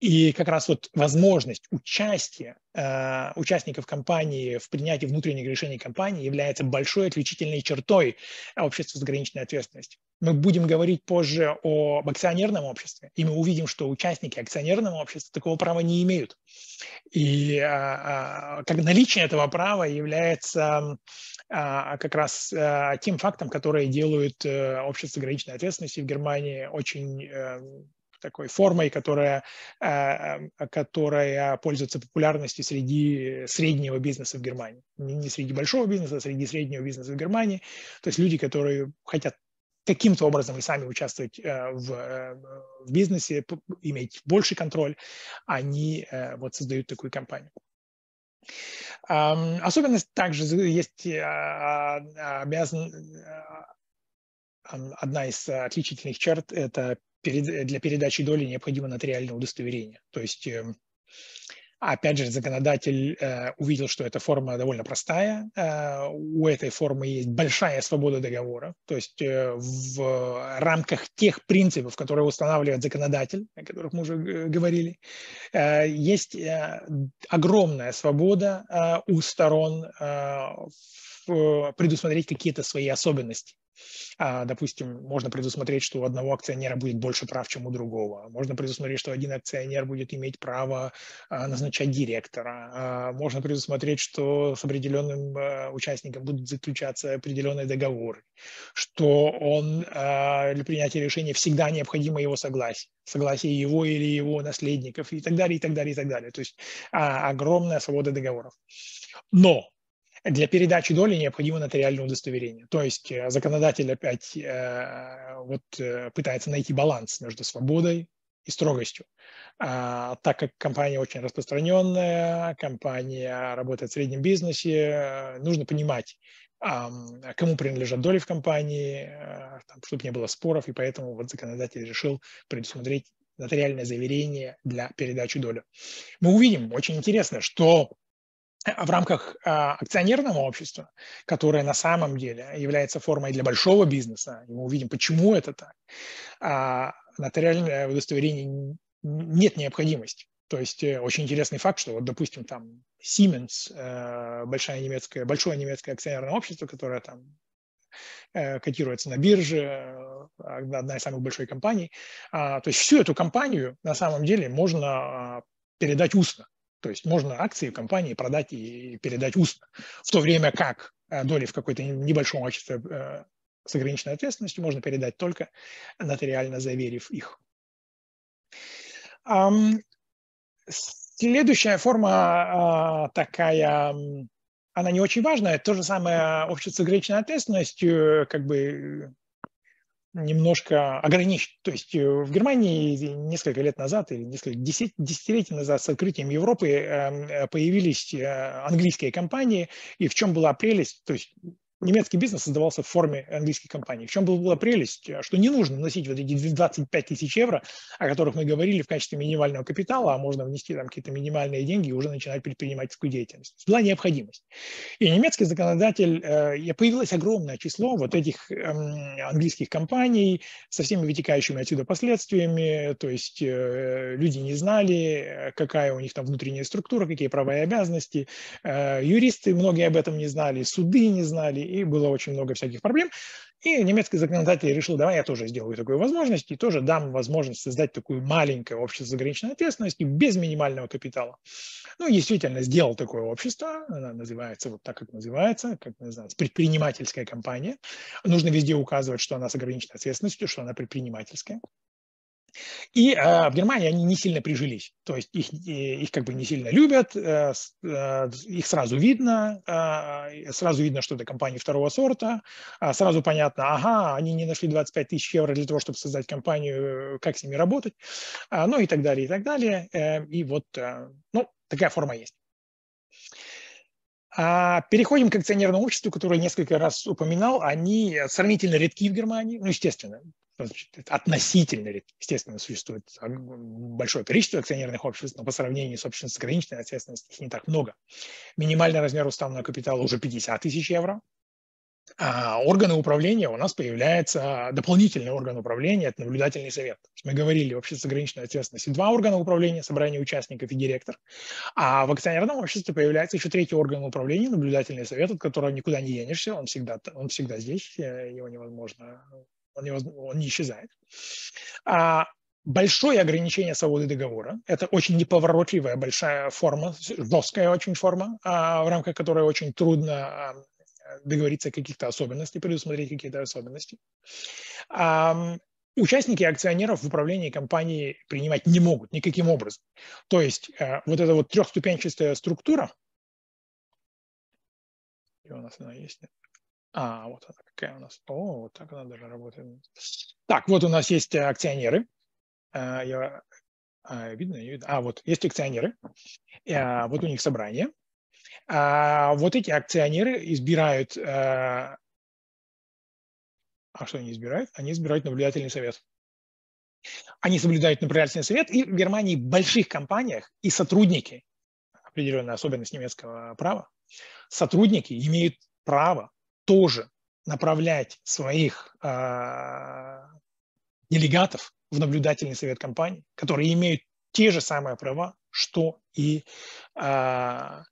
S1: И как раз вот возможность участия э, участников компании в принятии внутренних решений компании является большой отличительной чертой общества с ограниченной ответственностью. Мы будем говорить позже об акционерном обществе, и мы увидим, что участники акционерного общества такого права не имеют. И э, э как наличие этого права является э, как раз э, тем фактом, который делает э, общество с ограниченной ответственностью в Германии очень э, такой формой, которая, э, э, которая пользуется популярностью среди среднего бизнеса в Германии. Не среди большого бизнеса, а среди среднего бизнеса в Германии. То есть люди, которые хотят каким-то образом и сами участвовать э, в, в бизнесе, иметь больший контроль, они вот создают такую компанию. Особенность также есть а, обязан, одна из э, отличительных черт – это для передачи доли необходимо нотариальное удостоверение. То есть, э, опять же, законодатель э, увидел, что эта форма довольно простая. У этой формы есть большая свобода договора. То есть в рамках тех принципов, которые устанавливает законодатель, о которых мы уже говорили, есть огромная свобода у сторон предусмотреть какие-то свои особенности а, допустим, можно предусмотреть, что у одного акционера будет больше прав, чем у другого. Можно предусмотреть, что один акционер будет иметь право а, назначать директора. А, можно предусмотреть, что с определенным участником будут заключаться определенные договоры, что он для принятия решения всегда необходимо его согласие, согласие его или его наследников и так далее, и так далее, и так далее. То есть огромная свобода договоров. Но для передачи доли необходимо нотариальное удостоверение. То есть э, законодатель опять э, вот, э, пытается найти баланс между свободой и строгостью. А, так как компания очень распространенная, компания работает в среднем бизнесе, э, нужно понимать, а, кому принадлежат доли в компании, а, там, чтобы не было споров, и поэтому вот законодатель решил предусмотреть нотариальное заверение для передачи доли. Мы увидим, очень интересно, что в рамках а, акционерного общества, которое на самом деле является формой для большого бизнеса, и мы увидим, почему это так, а, нотариальное удостоверение нет необходимости. То есть э, очень интересный факт, что вот, допустим, там Siemens, э, большое немецкое, большое немецкое акционерное общество, которое там э, котируется на бирже, одна из самых больших компаний. А, то есть всю эту компанию на самом деле можно передать устно. То есть можно акции компании продать и передать устно, в то время как э, доли в какой-то небольшом обществе э, с ограниченной ответственностью можно передать только нотариально заверив их. Следующая форма а, такая, она не очень важная, то же самое общество с ограниченной ответственностью, э, как бы немножко ограничен. То есть э, в Германии несколько лет назад или несколько десят, десятилетий назад с открытием Европы эм, э, появились э, английские компании, и в чем была прелесть, то есть немецкий бизнес создавался в форме английских компаний. В чем была прелесть, э, что не нужно вносить вот эти 25 тысяч евро, о которых мы говорили в качестве минимального капитала, а можно внести там какие-то минимальные деньги и уже начинать предпринимательскую деятельность. Была необходимость. И немецкий законодатель, э, появилось огромное число вот этих эм, английских компаний со всеми вытекающими отсюда последствиями, то есть э, люди не знали, какая у них там внутренняя структура, какие права и обязанности, юристы многие об этом не знали, суды не знали, и было очень много всяких проблем. И немецкий законодатель решил, давай я тоже сделаю такую возможность, и тоже дам возможность создать такую маленькое общество ограниченной ответственности без минимального капитала. Ну, действительно, сделал такое общество, она называется вот так, как называется, как называется, предпринимательская компания. Нужно везде указывать, что она с ограниченной ответственностью, что она предпринимательская. И э, в Германии они не сильно прижились, то есть их, э, их как бы не сильно любят, э, э, их сразу видно, э, сразу видно, что это компания второго сорта, э, сразу понятно, ага, они не нашли 25 тысяч евро для того, чтобы создать компанию, э, как с ними работать, э, ну и так далее, и так далее. Э, и вот, э, ну, такая форма есть. А, переходим к акционерному обществу, которое несколько раз упоминал. Они сравнительно редки в Германии, ну, естественно, ну, относительно, естественно, существует большое количество акционерных обществ, но по сравнению, собственно, с ограниченной ответственностью их не так много. Минимальный размер уставного капитала уже 50 тысяч евро. А органы управления у нас появляется дополнительный орган управления, это наблюдательный совет. Мы говорили вообще с ограниченной ответственностью два органа управления, собрание участников и директор. А в акционерном обществе появляется еще третий орган управления, наблюдательный совет, от которого никуда не денешься, он всегда, он всегда здесь, э, его невозможно он не, он не исчезает. А большое ограничение свободы договора. Это очень неповоротливая большая форма, жесткая очень форма, а, в рамках которой очень трудно а, договориться о каких-то особенностях, предусмотреть какие-то особенности. Участники акционеров в управлении компанией принимать не могут никаким образом. То есть э, вот эта вот трехступенчатая структура, и у нас она есть, нет? А, вот она какая у нас. О, вот так она даже работает. Так, вот у нас есть э, акционеры. А, я, а, видно, не видно? А, вот есть акционеры. А, вот у них собрание. Вот эти акционеры избирают... Э, а что они избирают? Они избирают наблюдательный совет. Они соблюдают наблюдательный совет, и в Германии в больших компаниях и сотрудники, определенная особенность немецкого права, сотрудники имеют право тоже направлять своих э, делегатов в наблюдательный совет компании, которые имеют те же самые права, что и, э,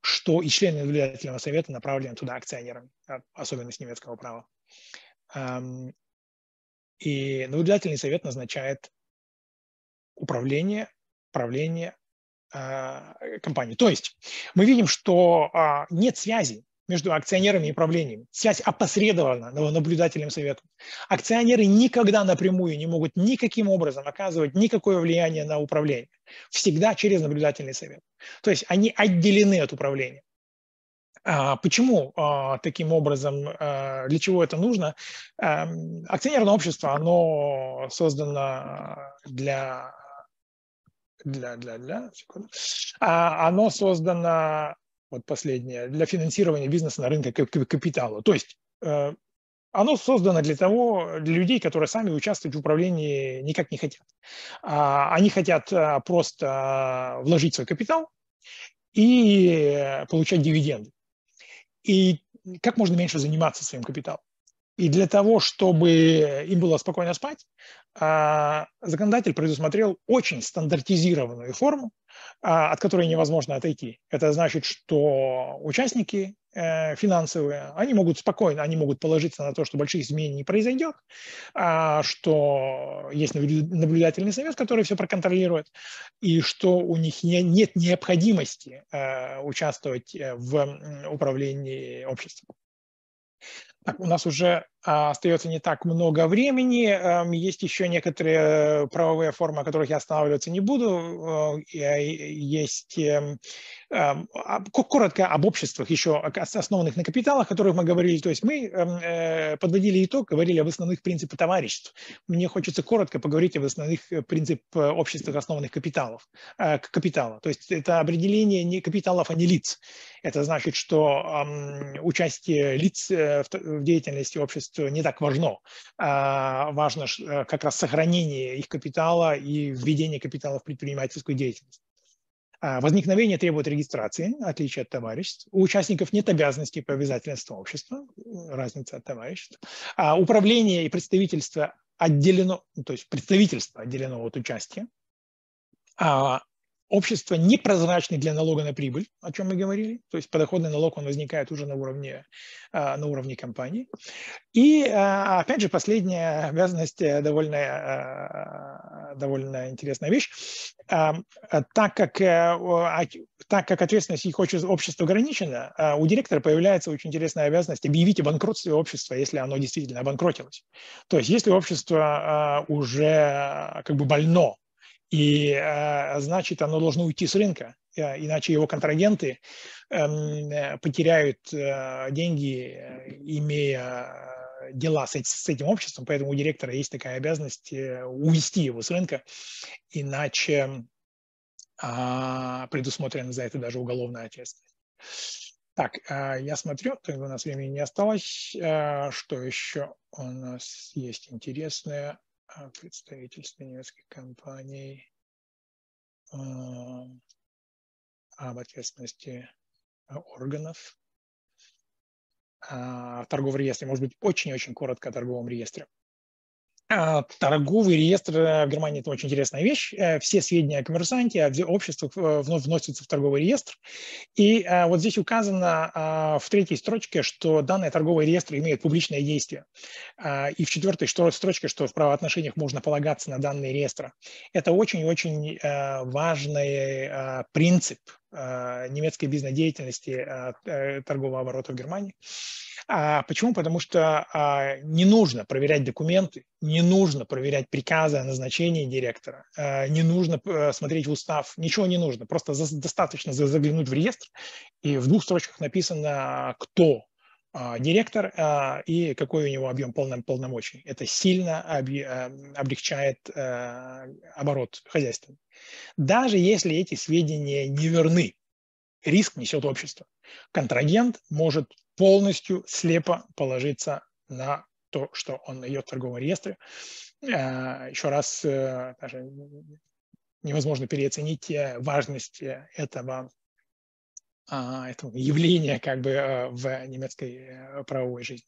S1: что и члены наблюдательного совета, направлены туда акционерами, особенно а, особенность немецкого права. Эм, и наблюдательный совет назначает управление, правление э, компании. То есть мы видим, что э, нет связи между акционерами и правлением. Связь опосредована наблюдателем совета. Акционеры никогда напрямую не могут никаким образом оказывать никакое влияние на управление. Всегда через наблюдательный совет. То есть они отделены от управления. А, почему а, таким образом, а, для чего это нужно? Акционерное общество, оно создано для для, для, для, секунду. оно создано вот последнее, для финансирования бизнеса на рынке капитала. То есть э, оно создано для того, для людей, которые сами участвовать в управлении никак не хотят. А, они хотят э, просто вложить свой капитал и получать дивиденды. И как можно меньше заниматься своим капиталом. И для того, чтобы им было спокойно спать, а, законодатель предусмотрел очень стандартизированную форму, а, от которой невозможно отойти. Это значит, что участники э, финансовые, они могут спокойно, они могут положиться на то, что больших изменений не произойдет, а, что есть наблюдательный совет, который все проконтролирует, и что у них нет необходимости э, участвовать э, в управлении обществом. Так, у нас уже а, остается не так много времени. А, есть еще некоторые э, правовые формы, о которых я останавливаться не буду. Э, э, эм, эм, а, есть коротко об обществах еще, основанных на капиталах, о которых мы говорили. То есть мы подводили итог, говорили об основных принципах товариществ. Мне хочется коротко поговорить об основных принципах обществ, основанных капиталов, капитала. То есть это определение не капиталов, а не лиц. Это значит, что участие лиц в в деятельности общества не так важно. А, важно э, как раз сохранение их капитала и введение капитала в предпринимательскую деятельность. А, возникновение требует регистрации, отличие от товариществ. У участников нет обязанностей по обязательству общества, разница от товариществ. А управление и представительство отделено, то есть представительство отделено от участия. А Общество непрозрачны для налога на прибыль, о чем мы говорили. То есть подоходный налог, он возникает уже на уровне, а, на уровне компании. И, а, опять же, последняя обязанность, э, довольно, а, довольно интересная вещь. Так как, э, так как ответственность их общества ограничена, у директора появляется очень интересная обязанность объявить о банкротстве общества, если оно действительно обанкротилось. То есть если общество уже как бы больно, и э, значит, оно должно уйти с рынка, э, иначе его контрагенты эм, э, потеряют деньги, имея дела с этим обществом, поэтому у директора есть такая обязанность увести его с рынка, иначе а, предусмотрена за это даже уголовная ответственность. Так, я смотрю, у нас времени не осталось. Что еще у нас есть интересное? А, представительство немецких компаний а, об ответственности а, органов в торговом реестре. Может быть, очень-очень коротко о торговом реестре. А, торговый реестр э, в Германии – это очень интересная вещь. Э, все сведения о коммерсанте, о обществах э, вновь вносятся в торговый реестр. И вот здесь указано а, в третьей строчке, что данные торговые реестры имеют публичное действие. А, и в четвертой строчке, что в правоотношениях можно полагаться на данные реестра. Это очень-очень важный принцип – Э, немецкой бизнес-деятельности э, э, торгового оборота в Германии. А почему? Потому что а, не нужно проверять документы, не нужно проверять приказы о назначении директора, не нужно смотреть в устав, ничего не нужно. Просто достаточно заглянуть в реестр, и в двух строчках написано, кто директор а, а, и какой у него объем полномочий. Это сильно эм, облегчает э, оборот хозяйства. Даже если эти сведения не верны, риск несет общество. Контрагент может полностью слепо положиться на то, что он найдет в торговом реестре. Э, еще раз э, невозможно переоценить важность этого а, этого явления как бы а, в немецкой э, правовой жизни.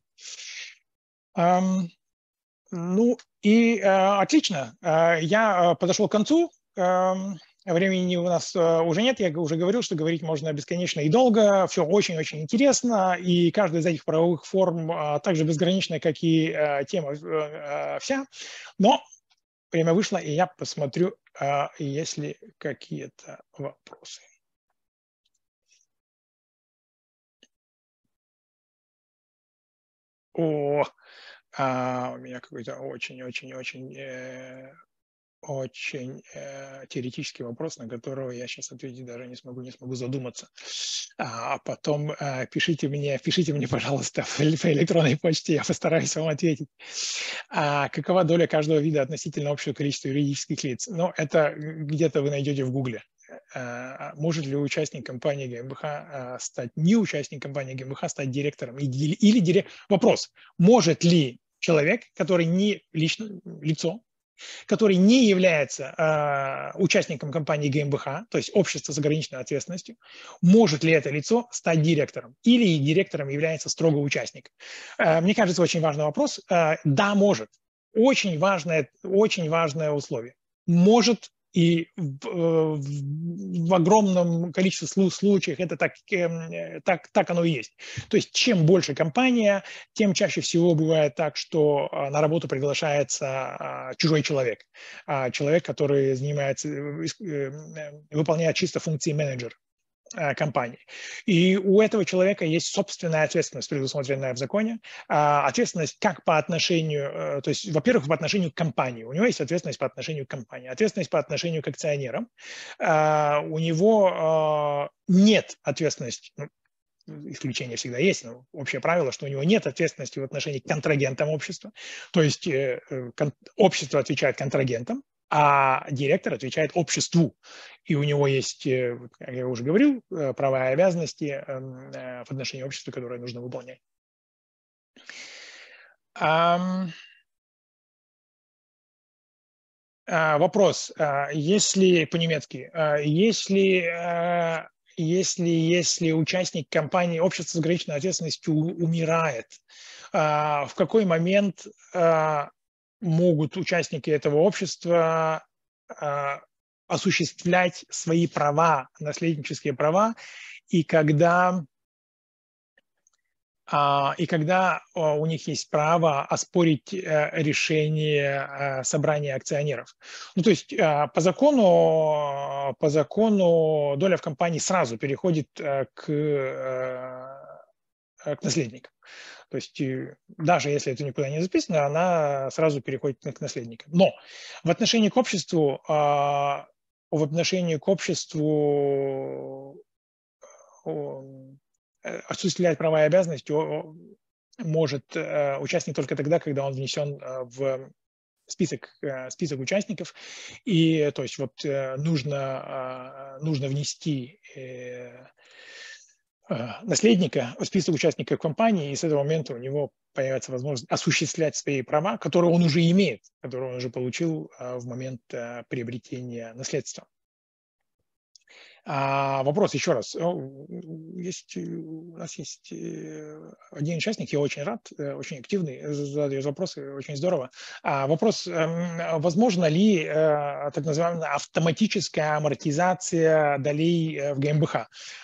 S1: Ну и а, отлично, я подошел к концу. Времени у нас уже нет, я уже говорил, что говорить можно бесконечно и долго, все очень-очень интересно, и каждая из этих правовых форм также же безгранична, как и тема вся. Но время вышло, и я посмотрю, есть ли какие-то вопросы. о... А, у меня какой-то очень-очень-очень э, очень э, теоретический вопрос, на которого я сейчас ответить даже не смогу, не смогу задуматься. А, а потом э, пишите мне, пишите мне, пожалуйста, по электронной почте, я постараюсь вам ответить. А какова доля каждого вида относительно общего количества юридических лиц? Ну, это где-то вы найдете в Гугле. А, может ли участник компании ГМБХ а, стать не участник компании ГМБХ, стать директором? Или директор... Вопрос, может ли человек, который не лично, лицо, который не является э, участником компании ГМБХ, то есть общество с ограниченной ответственностью, может ли это лицо стать директором или директором является строго участник? Э, мне кажется, очень важный вопрос. Э, да, может. Очень важное, очень важное условие. Может и в, э, в, в огромном количестве случаев это так, эм, э, так, так оно и есть. То есть чем больше компания, тем чаще всего бывает так, что а, на работу приглашается а, чужой человек. А, человек, который занимается, э, эм, выполняет чисто функции менеджера. Э, компании. И у этого человека есть собственная ответственность, предусмотренная в законе. А, ответственность как по отношению, э, то есть, во-первых, по отношению к компании. У него есть ответственность по отношению к компании, ответственность по отношению к акционерам. А, у него э, нет ответственности, ну, исключения всегда есть, но общее правило, что у него нет ответственности в отношении к контрагентам общества, то есть общество отвечает контрагентам, а директор отвечает обществу. И у него есть, э, как я уже говорил, э, права и обязанности эм, э, в отношении общества, которые нужно выполнять. А, вопрос, а, если по-немецки, а, если, если, если участник компании общества с ограниченной ответственностью умирает, в какой момент могут участники этого общества а, осуществлять свои права, наследнические права, и когда, а, и когда а, у них есть право оспорить э, решение э, собрания акционеров. Ну, то есть по закону, по закону доля в компании сразу переходит э, к, к наследникам. То есть даже если это никуда не записано, она сразу переходит к наследникам. Но в отношении к обществу, а, в отношении к обществу э, осуществлять права и обязанности может э, участник только тогда, когда он внесен э, в список, список участников. И то есть вот нужно, а, нужно внести а, наследника в список участников компании, и с этого момента у него появится возможность осуществлять свои права, которые он уже имеет, которые он уже получил а, в момент а, приобретения наследства. А, вопрос еще раз. Э, есть, э, у нас есть э, один участник, я очень рад, очень активный, задает вопросы, очень здорово. А, вопрос, эм, возможно ли так называемая автоматическая амортизация долей в ГМБХ?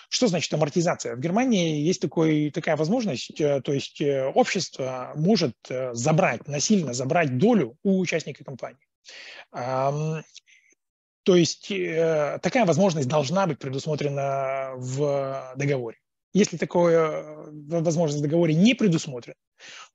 S1: Что значит амортизация? В Германии есть такой, такая возможность, то есть общество может забрать, насильно забрать долю у участника компании. То есть э, такая возможность должна быть предусмотрена в договоре. Если такая э, возможность в договоре не предусмотрена,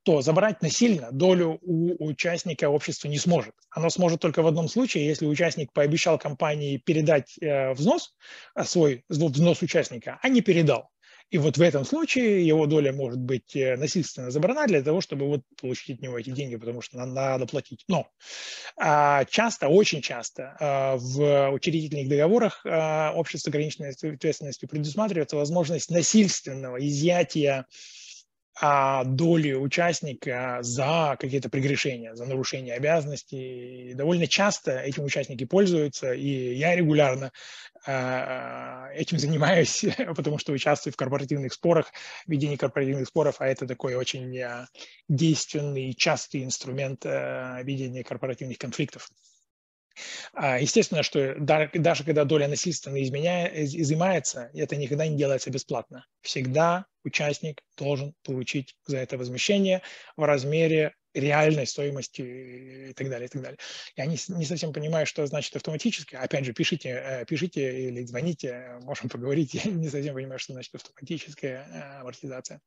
S1: то забрать насильно долю у участника общества не сможет. Оно сможет только в одном случае, если участник пообещал компании передать э, взнос, э, свой взнос участника, а не передал. И вот в этом случае его доля может быть э, насильственно забрана для того, чтобы вот получить от него эти деньги, потому что нам надо платить. Но а, часто, очень часто а, в учредительных договорах а, общества ограниченной ответственности предусматривается возможность насильственного изъятия а доли участника за какие-то прегрешения, за нарушение обязанностей. довольно часто этим участники пользуются, и я регулярно а, этим (laughs) занимаюсь, потому что участвую в корпоративных спорах, ведении корпоративных споров, а это такой очень а, действенный и частый инструмент а, ведения корпоративных конфликтов. А, естественно, что даже когда доля насильственно изменя... изымается, это никогда не делается бесплатно. Всегда участник должен получить за это возмещение в размере реальной стоимости и так далее, и так далее. Я не, не совсем понимаю, что значит автоматически. Опять же, пишите, э, пишите или звоните, можем поговорить. (laughs) Я не совсем понимаю, что значит автоматическая э, амортизация.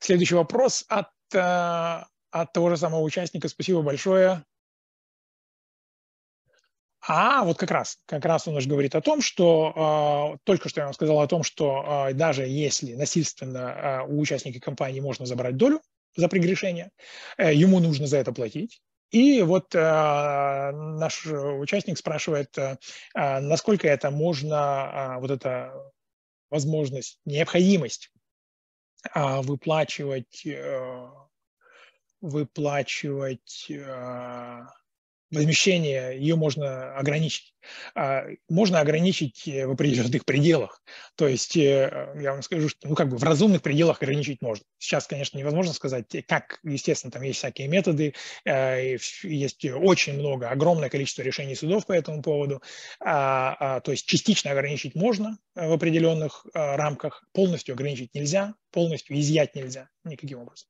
S1: Следующий вопрос от, э, от того же самого участника. Спасибо большое. А вот как раз, как раз он уже говорит о том, что э, только что я вам сказал о том, что э, даже если насильственно э, у участника компании можно забрать долю за прегрешение, э, ему нужно за это платить. И вот э, наш участник спрашивает, э, насколько это можно, э, вот эта возможность, необходимость э, выплачивать, э, выплачивать э, возмещение, ее можно ограничить. А, можно ограничить э, в определенных пределах. То есть э, я вам скажу, что ну, как бы в разумных пределах ограничить можно. Сейчас, конечно, невозможно сказать, э, как, естественно, там есть всякие методы, а, есть очень много, огромное количество решений судов по этому поводу. А, то есть частично ограничить можно в определенных рамках, полностью ограничить нельзя, полностью изъять нельзя никаким образом.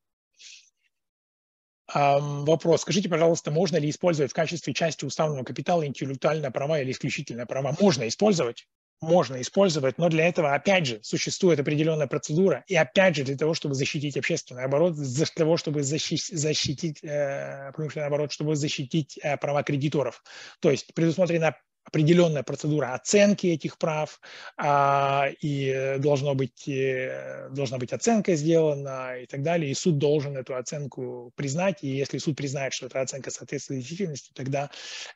S1: Вопрос. Скажите, пожалуйста, можно ли использовать в качестве части уставного капитала интеллектуальные права или исключительные права? Можно использовать. Можно использовать, но для этого, опять же, существует определенная процедура. И опять же, для того, чтобы защитить общественный оборот, для того, чтобы защитить, защитить э, промышленный оборот, чтобы защитить э, права кредиторов. То есть предусмотрена определенная процедура оценки этих прав, а, и должно быть, э, должна быть оценка сделана и так далее, и суд должен эту оценку признать, и если суд признает, что эта оценка соответствует действительности, тогда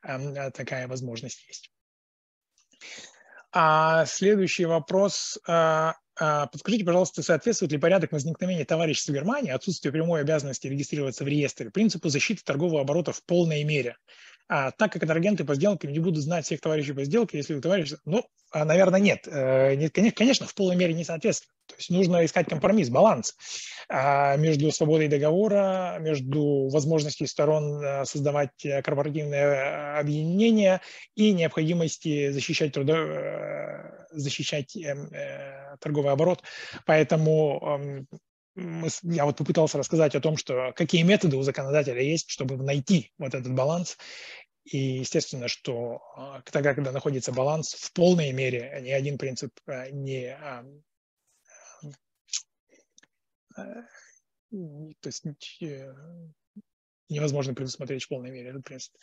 S1: эм, такая возможность есть. А следующий вопрос. Э, э, подскажите, пожалуйста, соответствует ли порядок возникновения товарищества Германии отсутствию прямой обязанности регистрироваться в реестре принципу защиты торгового оборота в полной мере? А, так как контрагенты по сделкам не буду знать всех товарищей по сделке, если у товарища... Ну, а, наверное, нет. Э, нет конечно, конечно, в полной мере не соответствует. То есть нужно искать компромисс, баланс а, между свободой договора, между возможностью сторон э, создавать э, корпоративное объединение и необходимости защищать, трудо... защищать эм, торговый оборот. Поэтому эм, я вот попытался рассказать о том, что какие методы у законодателя есть, чтобы найти вот этот баланс и естественно, что а, тогда, когда находится баланс, в полной мере ни один принцип а, а, не то есть невозможно предусмотреть в полной мере этот принцип.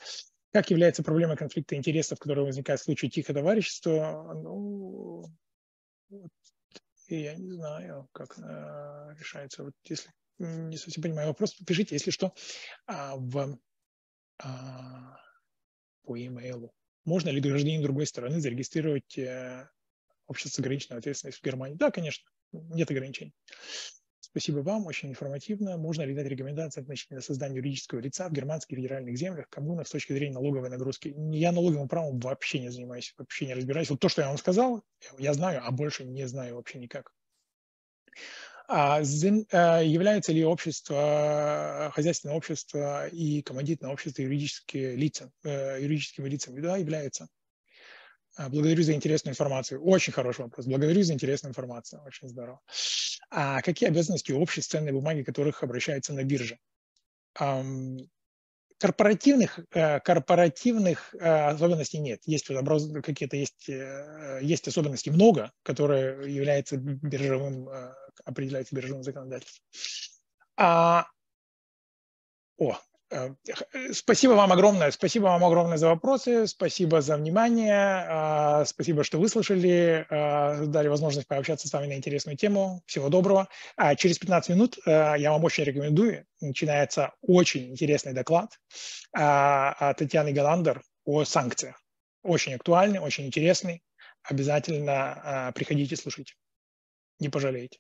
S1: Как является проблема конфликта интересов, которая возникает в случае тихого товарищества? Ну, вот, я не знаю, как э, решается. Вот если не совсем понимаю вопрос, пишите, если что, а, в а, по e-mail. Можно ли гражданин другой страны зарегистрировать э, общество с ограниченной ответственностью в Германии? Да, конечно, нет ограничений. Спасибо вам, очень информативно. Можно ли дать рекомендации относительно создания юридического лица в германских федеральных землях, коммунах с точки зрения налоговой нагрузки? Я налоговым правом вообще не занимаюсь, вообще не разбираюсь. Вот то, что я вам сказал, я знаю, а больше не знаю вообще никак. А, а является ли общество, а, хозяйственное общество и командитное общество юридические лица, э, юридическими лицами? Да, является. А, благодарю за интересную информацию. Очень хороший вопрос. Благодарю за интересную информацию. Очень здорово. А какие обязанности у обществ бумаги, которых обращаются на бирже? корпоративных, э, корпоративных э, особенностей нет. Есть вот какие-то есть, есть особенности много, которые являются биржевым определяется биржевым законодательством. А, о, э, Спасибо вам огромное. Спасибо вам огромное за вопросы. Спасибо за внимание. А, спасибо, что выслушали. А, дали возможность пообщаться с вами на интересную тему. Всего доброго. А через 15 минут э, я вам очень рекомендую. Начинается очень интересный доклад от Татьяны Голландер о санкциях. Очень актуальный, очень интересный. Обязательно приходите слушайте. Не пожалеете.